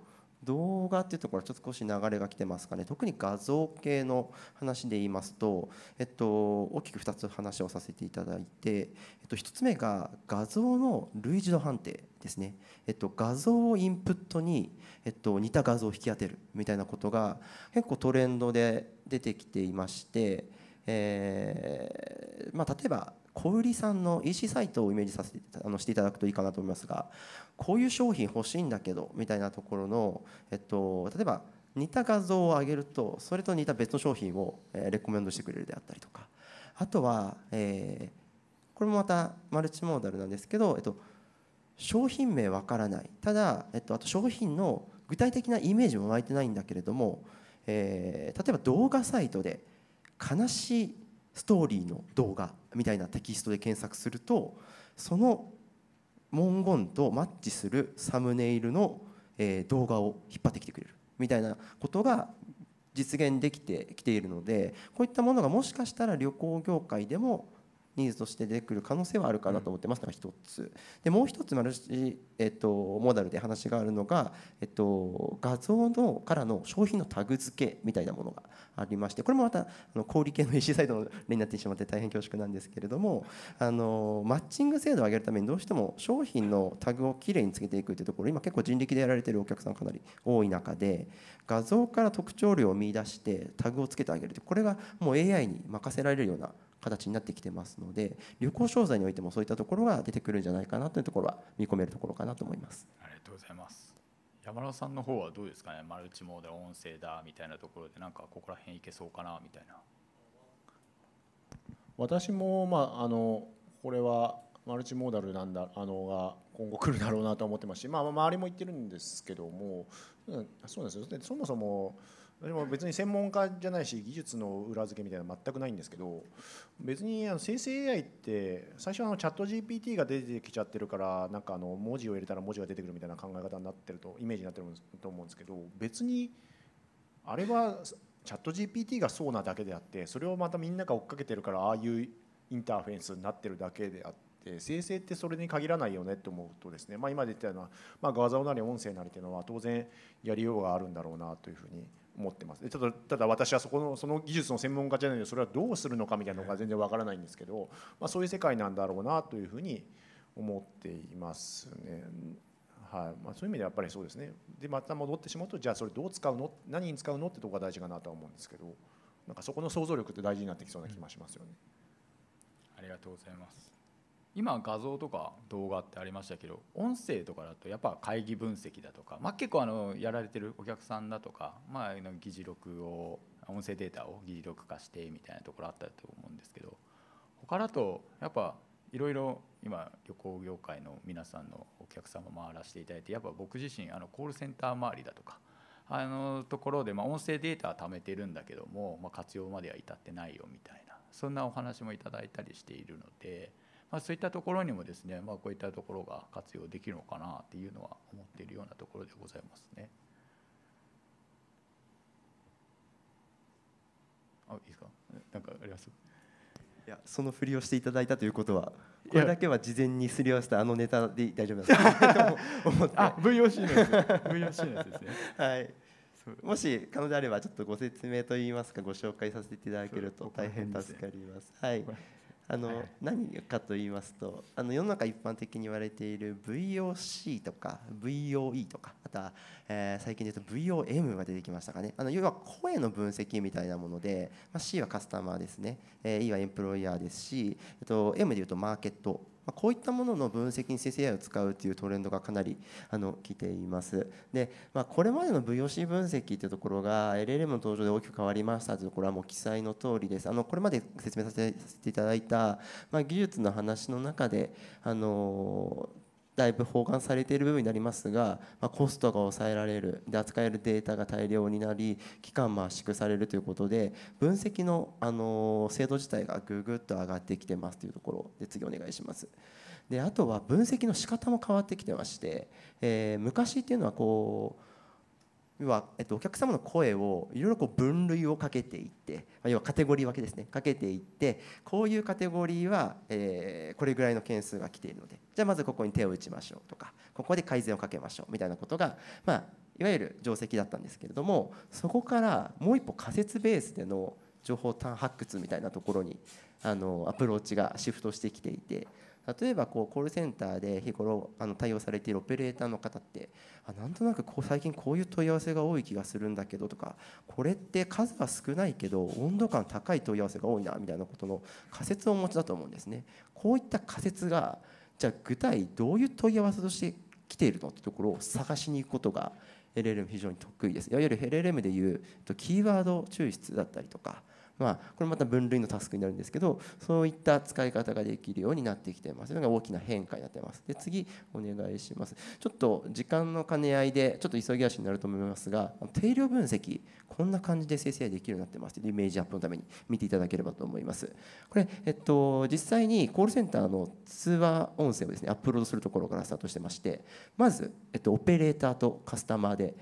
動画っていうところちょっと少し流れが来てますかね特に画像系の話で言いますと、えっと、大きく2つ話をさせていただいて、えっと、1つ目が画像の類似度判定ですね、えっと、画像をインプットに、えっと、似た画像を引き当てるみたいなことが結構トレンドで出てきていまして、えーまあ、例えば小売さんの EC サイトをイメージさせてあのしていただくといいかなと思いますがこういう商品欲しいんだけどみたいなところの、えっと、例えば似た画像を上げるとそれと似た別の商品をレコメンドしてくれるであったりとかあとは、えー、これもまたマルチモーダルなんですけど、えっと、商品名わからないただ、えっと、あと商品の具体的なイメージも湧いてないんだけれども、えー、例えば動画サイトで悲しいストーリーの動画みたいなテキストで検索するとその文言とマッチするサムネイルの動画を引っ張ってきてくれるみたいなことが実現できてきているのでこういったものがもしかしたら旅行業界でもニーズとして出てくる可能性はあるかなと思ってますのが1つでもう1つマルチ、えっと、モダルで話があるのが、えっと、画像のからの商品のタグ付けみたいなものがありましてこれもまたあの小売系の EC サイトの例になってしまって大変恐縮なんですけれどもあのマッチング精度を上げるためにどうしても商品のタグをきれいにつけていくというところ今結構人力でやられてるお客さんかなり多い中で画像から特徴量を見出してタグをつけてあげるとこれがもう AI に任せられるような形になってきてますので旅行商材においてもそういったところが出てくるんじゃないかなというところは見込めるところかなと思いますありがとうございます山田さんの方はどうですかねマルチモード音声だみたいなところでなんかここら辺いけそうかなみたいな私もまああのこれはマルチモーダルなんだあのが今後来るだろうなと思ってますし、まあ、周りも言ってるんですけどもうん、そうなんですよでそもそもでも別に専門家じゃないし技術の裏付けみたいな全くないんですけど別にあの生成 AI って最初あのチャット GPT が出てきちゃってるからなんかあの文字を入れたら文字が出てくるみたいな考え方になってるとイメージになってると思うんですけど別にあれはチャット GPT がそうなだけであってそれをまたみんなが追っかけてるからああいうインターフェンスになってるだけであって。生成ってそれに限らないよねって思うとですね、まあ、今出てたのは、まあ、画像なり音声なりっていうのは当然やりようがあるんだろうなというふうに思ってますでただただ私はそこのその技術の専門家じゃないのでそれはどうするのかみたいなのが全然わからないんですけど、まあ、そういう世界なんだろうなというふうに思っていますね。はいまあ、そういう意味でやっぱりそうですねでまた戻ってしまうとじゃあそれどう使うの何に使うのってとこが大事かなとは思うんですけどなんかそこの想像力って大事になってきそうな気がしますよね。ありがとうございます今画像とか動画ってありましたけど音声とかだとやっぱ会議分析だとか、まあ、結構あのやられてるお客さんだとか、まあ、議事録を音声データを議事録化してみたいなところあったと思うんですけど他だとやっぱいろいろ今旅行業界の皆さんのお客様回らせていただいてやっぱ僕自身あのコールセンター周りだとかあのところでま音声データは貯めてるんだけどもま活用までは至ってないよみたいなそんなお話もいただいたりしているので。まそういったところにもですね、まあ、こういったところが活用できるのかなっていうのは思っているようなところでございますね。あいいですかなんかありますいやそのふりをしていただいたということはこれだけは事前にすり合わせたあのネタで大丈夫ですか あ VOC の VOC のやつですねはいもし可能であればちょっとご説明といいますかご紹介させていただけると大変助かります、はいあの、はい何かと言いますとあの世の中一般的に言われている VOC とか VOE とかあとは、えー、最近で言うと VOM が出てきましたかねあの要は声の分析みたいなもので、まあ、C はカスタマーですね、えー、E はエンプロイヤーですしと M で言うとマーケットまこういったものの分析に生成 AI を使うというトレンドがかなりあの来ています。で、まあ、これまでの VOC 分析というところが LLM の登場で大きく変わりましたというところはもう記載の通りです。あのこれまで説明させていただいた、まあ、技術の話の中であのだいぶ包含されている部分になりますが、まあ、コストが抑えられるで扱えるデータが大量になり期間も圧縮されるということで分析の、あの精度自体がぐぐっと上がってきてますというところで次お願いします。であとは分析の仕方も変わってきてまして、えー、昔っていうのはこう要は、えっと、お客様の声をいろいろこう分類をかけていって要はカテゴリー分けですねかけていってこういうカテゴリーは、えー、これぐらいの件数が来ているのでじゃあまずここに手を打ちましょうとかここで改善をかけましょうみたいなことが、まあ、いわゆる定石だったんですけれどもそこからもう一歩仮説ベースでの情報単発掘みたいなところにあのアプローチがシフトしてきていて例えばこうコールセンターで日頃あの対応されているオペレーターの方ってあなんとなくこう最近こういう問い合わせが多い気がするんだけどとかこれって数は少ないけど温度感高い問い合わせが多いなみたいなことの仮説をお持ちだと思うんですね。こういった仮説がじゃあ具体どういう問い合わせとして来ているのってところを探しに行くことが LLM 非常に得意ですいわゆる LLM でいうキーワード抽出だったりとかまあ、これまた分類のタスクになるんですけどそういった使い方ができるようになってきてますというのが大きな変化になってますで次お願いしますちょっと時間の兼ね合いでちょっと急ぎ足になると思いますが定量分析こんな感じで生成できるようになってますというイメージアップのために見ていただければと思いますこれ、えっと、実際にコールセンターの通話音声をですねアップロードするところからスタートしてましてまず、えっと、オペレーターとカスタマーで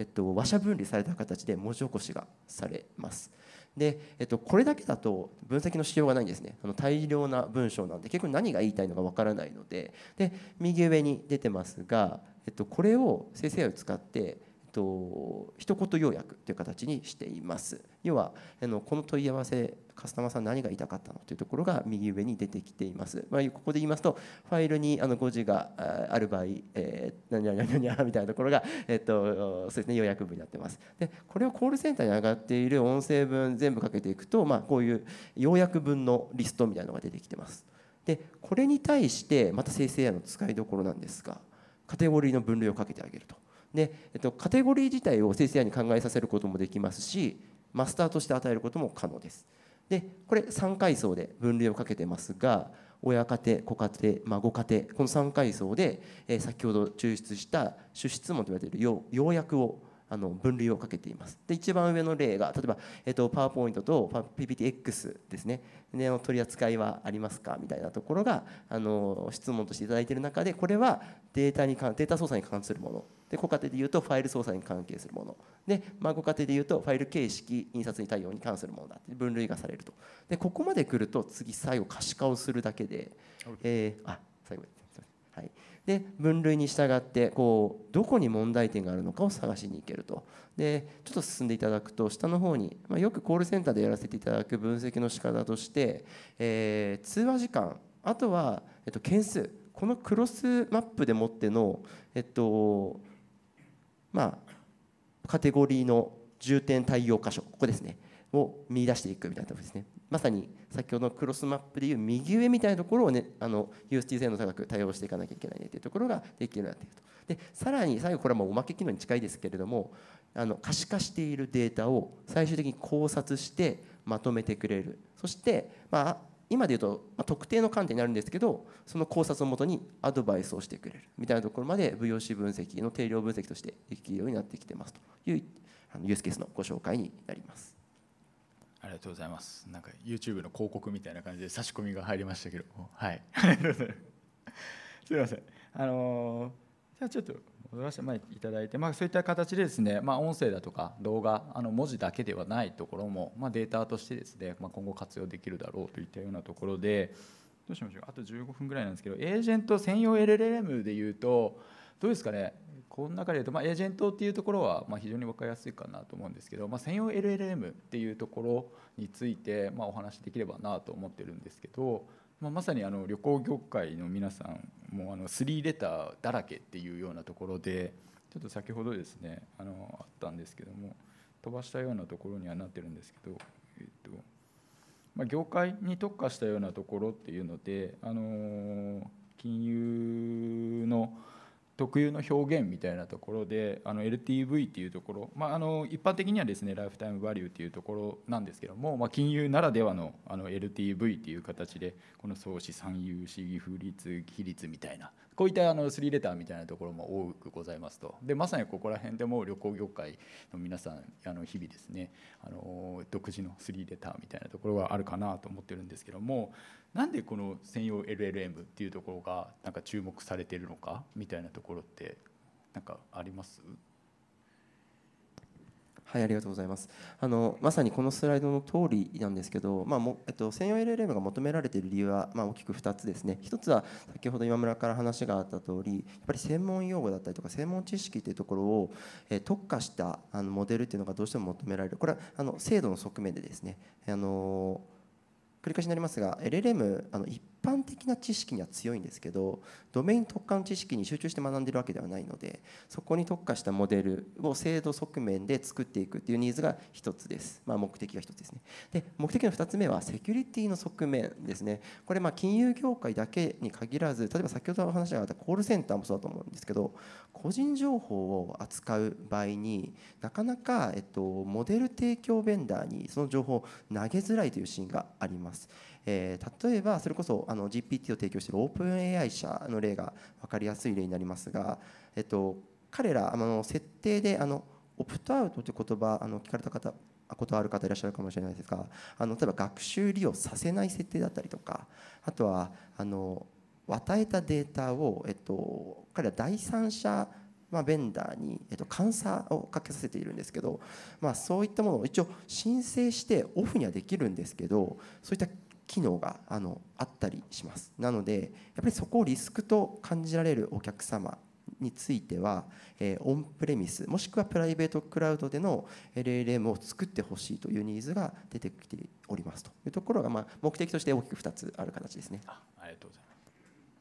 えっと、話者分離された形で文字起こしがされます。で、えっと、これだけだと分析のしようがないんですねあの大量な文章なんで結局何が言いたいのかわからないのでで右上に出てますが、えっと、これを先生を使ってと一言要約という形にしています要はあのこの問い合わせカスタマーさん何が言いたかったのというところが右上に出てきています、まあ、ここで言いますとファイルにあの誤字がある場合、えー、何々何々みたいなところが、えー、っとそうですね、要約文になってますでこれをコールセンターに上がっている音声文全部かけていくと、まあ、こういう要約文のリストみたいなのが出てきてますでこれに対してまた生成 AI の使いどころなんですがカテゴリーの分類をかけてあげるとで、えっと、カテゴリー自体を生成 AI に考えさせることもできますしマスターとして与えることも可能ですでこれ3階層で分類をかけてますが親家庭子家庭孫家庭この3階層で、えー、先ほど抽出した主質問と言われている要約をあの分類をかけていますで一番上の例が例えば、えっと、パワーポイントと PPTX ですねで取り扱いはありますかみたいなところがあの質問としていただいている中でこれはデータにデータ操作に関するものでご家庭でいうとファイル操作に関係するもので、まご家庭でいうとファイル形式印刷に対応に関するものだって分類がされるとでここまで来ると次最後可視化をするだけで、えー、あ最後はい、で分類に従ってこうどこに問題点があるのかを探しに行けるとでちょっと進んでいただくと下の方に、まあ、よくコールセンターでやらせていただく分析の仕方として、えー、通話時間あとは、えっと、件数このクロスマップでもっての、えっと、まあ、カテゴリーの重点対応箇所ここですねを見出していくみたいなところですねまさに先ほどのクロスマップでいう右上みたいなところを、ね、あのーゼンの高く対応していかなきゃいけないねというところができるようになっていくとでさらに最後これはもうおまけ機能に近いですけれどもあの可視化しているデータを最終的に考察してまとめてくれるそして、まあ、今で言うと、まあ、特定の観点になるんですけどその考察をもとにアドバイスをしてくれるみたいなところまで VOC 分析の定量分析としてできるようになってきてますというあのユースケースのご紹介になります。ありがとうございます。なんか YouTube の広告みたいな感じで差し込みが入りましたけど、はい。すみません。あのー、じゃあちょっと踊らせていただいて、まあ、そういった形でですね、まあ、音声だとか動画あの文字だけではないところも、まあ、データとしてですね、まあ、今後活用できるだろうといったようなところでどうしましょうあと15分ぐらいなんですけどエージェント専用 LLM でいうとどうですかねこの中でいうと、まあ、エージェントっていうところは、まあ、非常に分かりやすいかなと思うんですけど、まあ、専用 LLM っていうところについて、まあ、お話しできればなと思ってるんですけどまあ、まさにあの旅行業界の皆さんもあの3レターだらけっていうようなところでちょっと先ほどですねあのあったんですけども飛ばしたようなところにはなってるんですけど、えっとまあ、業界に特化したようなところっていうのであの金融の。特有の表現みたいなところであの LTV っていうところ、まあ、あの一般的にはですねライフタイムバリューっていうところなんですけども、まあ、金融ならではのあの LTV っていう形でこの総資産融資義不率比率みたいなこういったあの3レターみたいなところも多くございますとでまさにここら辺でも旅行業界の皆さんあの日々ですねあの独自の3レターみたいなところがあるかなと思ってるんですけどもなんでこの専用 LLM っていうところがなんか注目されてるのかみたいなところってなんかありますはい、ありがとうございます。あのまさにこのスライドの通りなんですけど、まあもえっと、専用 LLM が求められている理由は、まあ、大きく2つですね。1つは先ほど今村から話があった通り、やっぱり専門用語だったりとか専門知識というところを、え特化したあのモデルというのがどうしても求められる。これはあの制度の側面でですね。あのー繰り返しになりますが LLM あの一般的な知識には強いんですけどドメイン特化の知識に集中して学んでるわけではないのでそこに特化したモデルを制度側面で作っていくっていうニーズが1つです、まあ、目的が1つですねで目的の2つ目はセキュリティの側面ですねこれま金融業界だけに限らず例えば先ほどお話があったコールセンターもそうだと思うんですけど個人情報を扱う場合になかなか、えっと、モデル提供ベンダーにその情報を投げづらいというシーンがあります。えー、例えばそれこそあの GPT を提供しているオープン a i 社の例が分かりやすい例になりますが、えっと、彼らあの設定であのオプトアウトという言葉あの聞かれた方ことある方いらっしゃるかもしれないですがあの例えば学習利用させない設定だったりとかあとはあの与えたデータを、えっと、彼は第三者まあ、ベンダーに、えっと、監査をかけさせているんですけど、まあ、そういったものを一応申請してオフにはできるんですけどそういった機能があのあったりしますなのでやっぱりそこをリスクと感じられるお客様については、えー、オンプレミスもしくはプライベートクラウドでの LLM を作ってほしいというニーズが出てきておりますというところが、まあ、目的として大きく2つある形ですね。ありがとうございます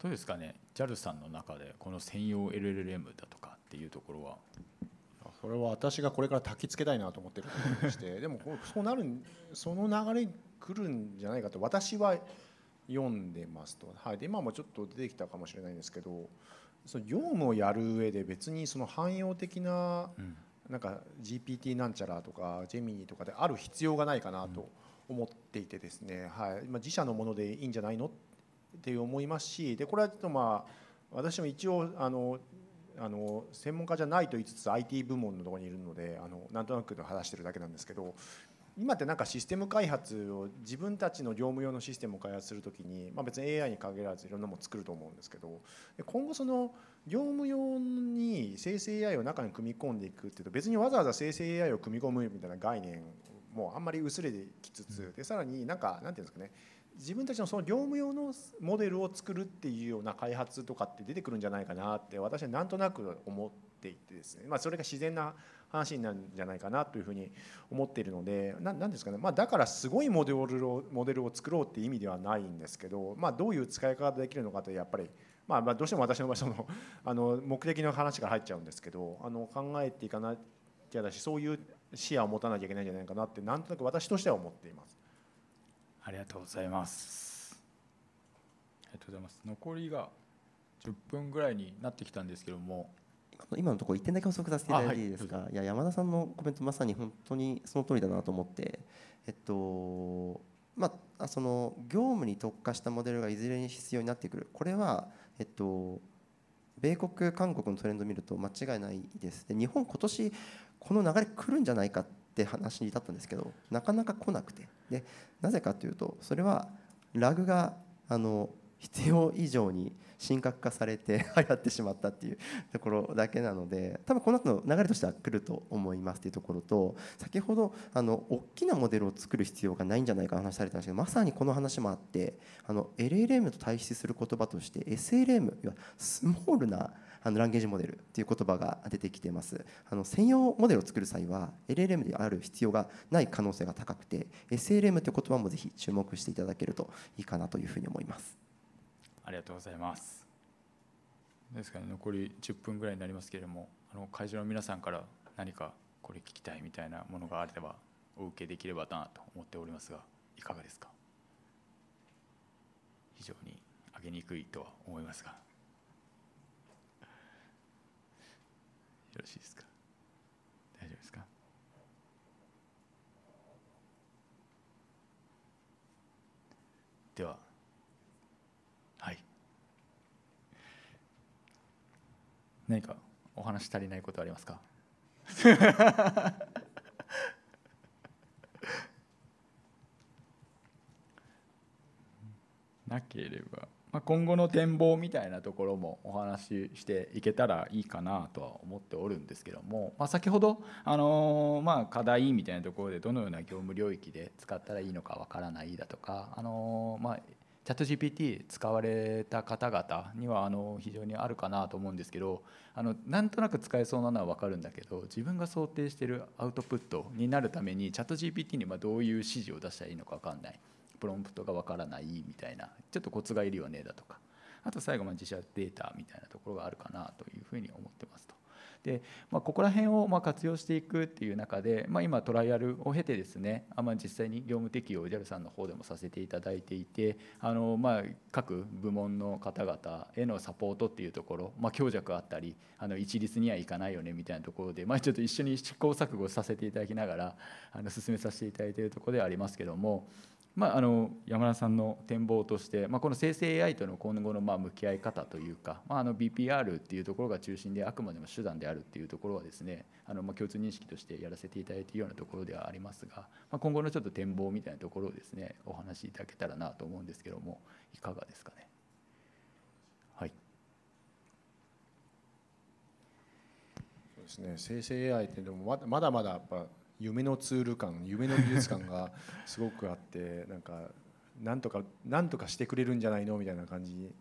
どうですかね JAL さんの中でこの専用 LLM だとかっていうところはそれは私がこれから焚きつけたいなと思ってるとでして でもそうなるその流れ来るんじゃないかと私は読んでますと、はい、で今もちょっと出てきたかもしれないんですけどその業務をやる上で別にその汎用的ななんか GPT なんちゃらとかジェミニとかである必要がないかなと思っていてですね、はいまあ、自社のものでいいんじゃないのっって思いますしでこれはちょっとまあ私も一応あのあの専門家じゃないと言いつつ IT 部門のところにいるのであのなんとなく話してるだけなんですけど今ってなんかシステム開発を自分たちの業務用のシステムを開発するときに、まあ、別に AI に限らずいろんなもの作ると思うんですけど今後その業務用に生成 AI を中に組み込んでいくっていうと別にわざわざ生成 AI を組み込むみたいな概念もあんまり薄れてきつつでさらになんかなんていうんですかね自分たちのその業務用のモデルを作るっていうような開発とかって出てくるんじゃないかなって私はなんとなく思っていてですね、まあ、それが自然な話になるんじゃないかなというふうに思っているので何ですかね、まあ、だからすごいモデルをモデルを作ろうっていう意味ではないんですけど、まあ、どういう使い方できるのかってやっぱり。まあ、まあどうしても私の場合その あの目的の話が入っちゃうんですけどあの考えていかなきゃだしそういう視野を持たなきゃいけないんじゃないかなってなんとなく私としては思っています。ありがとうございますありがとうございます残りが10分ぐらいになってきたんですけども今のところ1点だけ補足させていただいていいですか、はい、いや山田さんのコメントまさに本当にその通りだなと思ってえっとまあ、その業務に特化したモデルがいずれに必要になってくるこれは、えっと、米国韓国のトレンドを見ると間違いないですで日本今年この流れ来るんじゃないかっって話に至ったんですけどなかなか来なくてでなぜかというとそれはラグがあの必要以上に神格化されて 流行ってしまったっていうところだけなので多分この後の流れとしては来ると思いますっていうところと先ほどあの大きなモデルを作る必要がないんじゃないか話されたんですけどまさにこの話もあってあの LLM と対比する言葉として SLM スモールなあのランゲージモデルという言葉が出てきてますあの専用モデルを作る際は LLM である必要がない可能性が高くて SLM という言葉もぜひ注目していただけるといいかなというふうに思いますありがとうございますですかね残り10分ぐらいになりますけれどもあの会場の皆さんから何かこれ聞きたいみたいなものがあればお受けできればなと思っておりますがいかがですか非常に上げにくいとは思いますが。しいですか大丈夫ですかでははい何かお話足りないことありますか なければまあ、今後の展望みたいなところもお話ししていけたらいいかなとは思っておるんですけども、まあ、先ほど、あのまあ、課題みたいなところでどのような業務領域で使ったらいいのかわからないだとか、あのまあ、チャット GPT 使われた方々にはあの非常にあるかなと思うんですけどあのなんとなく使えそうなのは分かるんだけど自分が想定してるアウトプットになるためにチャット GPT にまどういう指示を出したらいいのか分かんないプロンプトがわからないみたいなちょっとコツがいるよねだとかあと最後ま自社データみたいなところがあるかなというふうに思ってますと。でまあ、ここら辺をま活用していくっていう中で、まあ、今トライアルを経てですね、まあ、実際に業務適用を JAL さんの方でもさせていただいていてあのま各部門の方々へのサポートっていうところ、ま強弱あったりあの一律にはいかないよねみたいなところで、まちょっと一緒に試行錯誤させていただきながらあの進めさせていただいているところではありますけどもまあ、あの山田さんの展望として、まあ、この生成 AI との今後のまあ向き合い方というか、まあ、あの BPR っていうところが中心であくまでも手段であるっていうところはですねあのまあ共通認識としてやらせていただいているようなところではありますが、まあ、今後のちょっと展望みたいなところをですねお話しいただけたらなと思うんですけどもいかがですかね。はいそうですね、生成 AI ってでもまだまだやっぱ夢のツール感夢の美術館が すごくあってなんかなんとかなんとかしてくれるんじゃないのみたいな感じに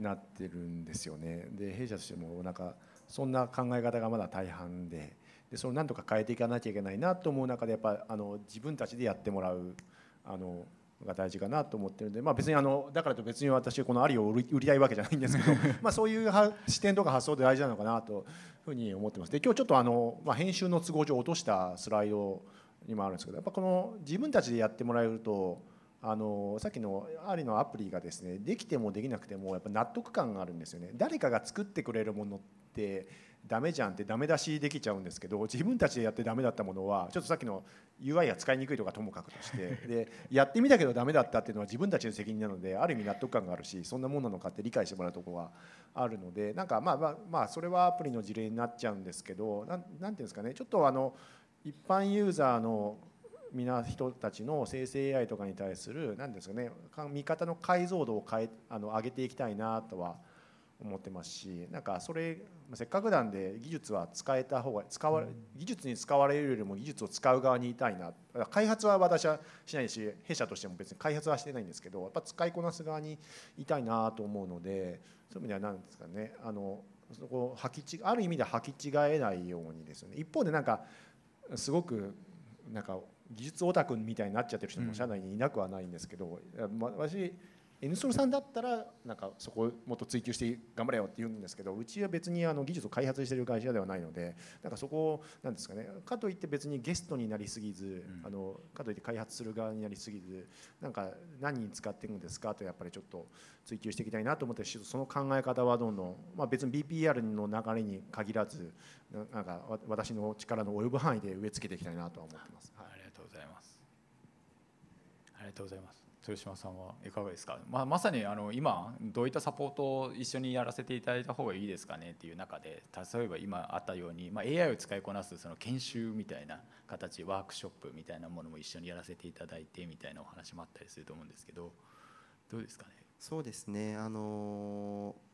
なってるんですよね。で弊社としてもなんかそんな考え方がまだ大半ででそのなんとか変えていかなきゃいけないなと思う中でやっぱあの自分たちでやってもらうあのが大事かなと思ってるんで、まあ、別にあのだからと別に私このアリを売りたいわけじゃないんですけど まあそういう視点とか発想で大事なのかなというふうに思ってます。で今日ちょっとあの、まあ、編集の都合上落としたスライドにもあるんですけどやっぱこの自分たちでやってもらえるとあのさっきのアリのアプリがですねできてもできなくてもやっぱ納得感があるんですよね。誰かが作ってくれるものってダメじゃんってダメ出しできちゃうんですけど自分たちでやってダメだったものはちょっとさっきの UI が使いにくいとかともかくとして でやってみたけどダメだったっていうのは自分たちの責任なのである意味納得感があるしそんなものなのかって理解してもらうとこがあるのでなんかまあまあまあそれはアプリの事例になっちゃうんですけど何て言うんですかねちょっとあの一般ユーザーの皆人たちの生成 AI とかに対する何ですかね見方の解像度を変えあの上げていきたいなとは思います。思ってますしなんかそれせっかくなんで技術は使えた方が使わ技術に使われるよりも技術を使う側にいたいな開発は私はしないし弊社としても別に開発はしてないんですけどやっぱ使いこなす側にいたいなと思うのでそういう意味では何ですかねあのそこ履き違ある意味では履き違えないようにですよね一方でなんかすごくなんか技術オタクみたいになっちゃってる人も社内にいなくはないんですけど、うん、私 N ストさんだったらなんかそこもっと追求して頑張れよって言うんですけどうちは別にあの技術を開発している会社ではないのでなんかそこなんですかねかといって別にゲストになりすぎず、あのかといって開発する側になりすぎずなんか何に使っていくんですかとやっぱりちょっと追求していきたいなと思ってその考え方はどんどん、まあ、別に BPR の流れに限らずなんか私の力の及ぶ範囲で植え付けていきたいなとは思ってます。はい、ありがとうございますありがとうございます豊島さんはいかがですか、まあ、まさにあの今どういったサポートを一緒にやらせていただいた方がいいですかねっていう中で例えば今あったように、まあ、AI を使いこなすその研修みたいな形ワークショップみたいなものも一緒にやらせていただいてみたいなお話もあったりすると思うんですけどどうですかねそうですねあのー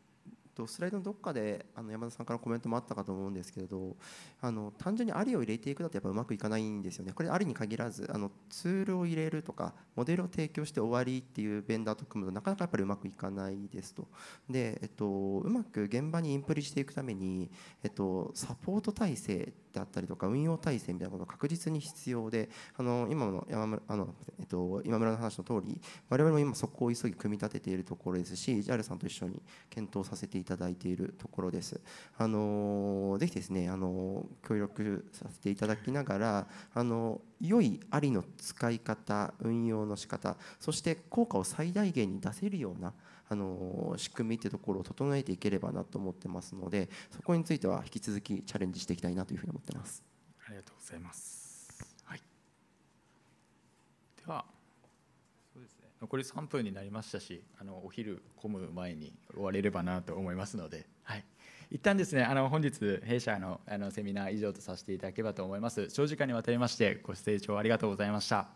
と、スライドのどっかであの山田さんからコメントもあったかと思うんですけれどあの単純にありを入れていくだとやっぱうまくいかないんですよねこれありに限らずあのツールを入れるとかモデルを提供して終わりっていうベンダーと組むとなかなかやっぱりうまくいかないですとで、えっと、うまく現場にインプリしていくために、えっと、サポート体制であったりとか運用体制みたいなことが確実に必要であの今の山村あの、えっと、今村の話の通り我々も今そこを急ぎ組み立てているところですし JAL さんと一緒に検討させていただいているところです。あのぜひですねあの協力させていただきながらあの良いありの使い方運用の仕方そして効果を最大限に出せるようなあの仕組みっていうところを整えていければなと思ってますのでそこについては引き続きチャレンジしていきたいなというふうに思ってますありがとうございます、はい、ではそうですね残り3分になりましたしあのお昼混む前に終われればなと思いますのではい一旦ですねあの本日弊社のあのセミナー以上とさせていただければと思います長時間にわたりましてご清聴ありがとうございました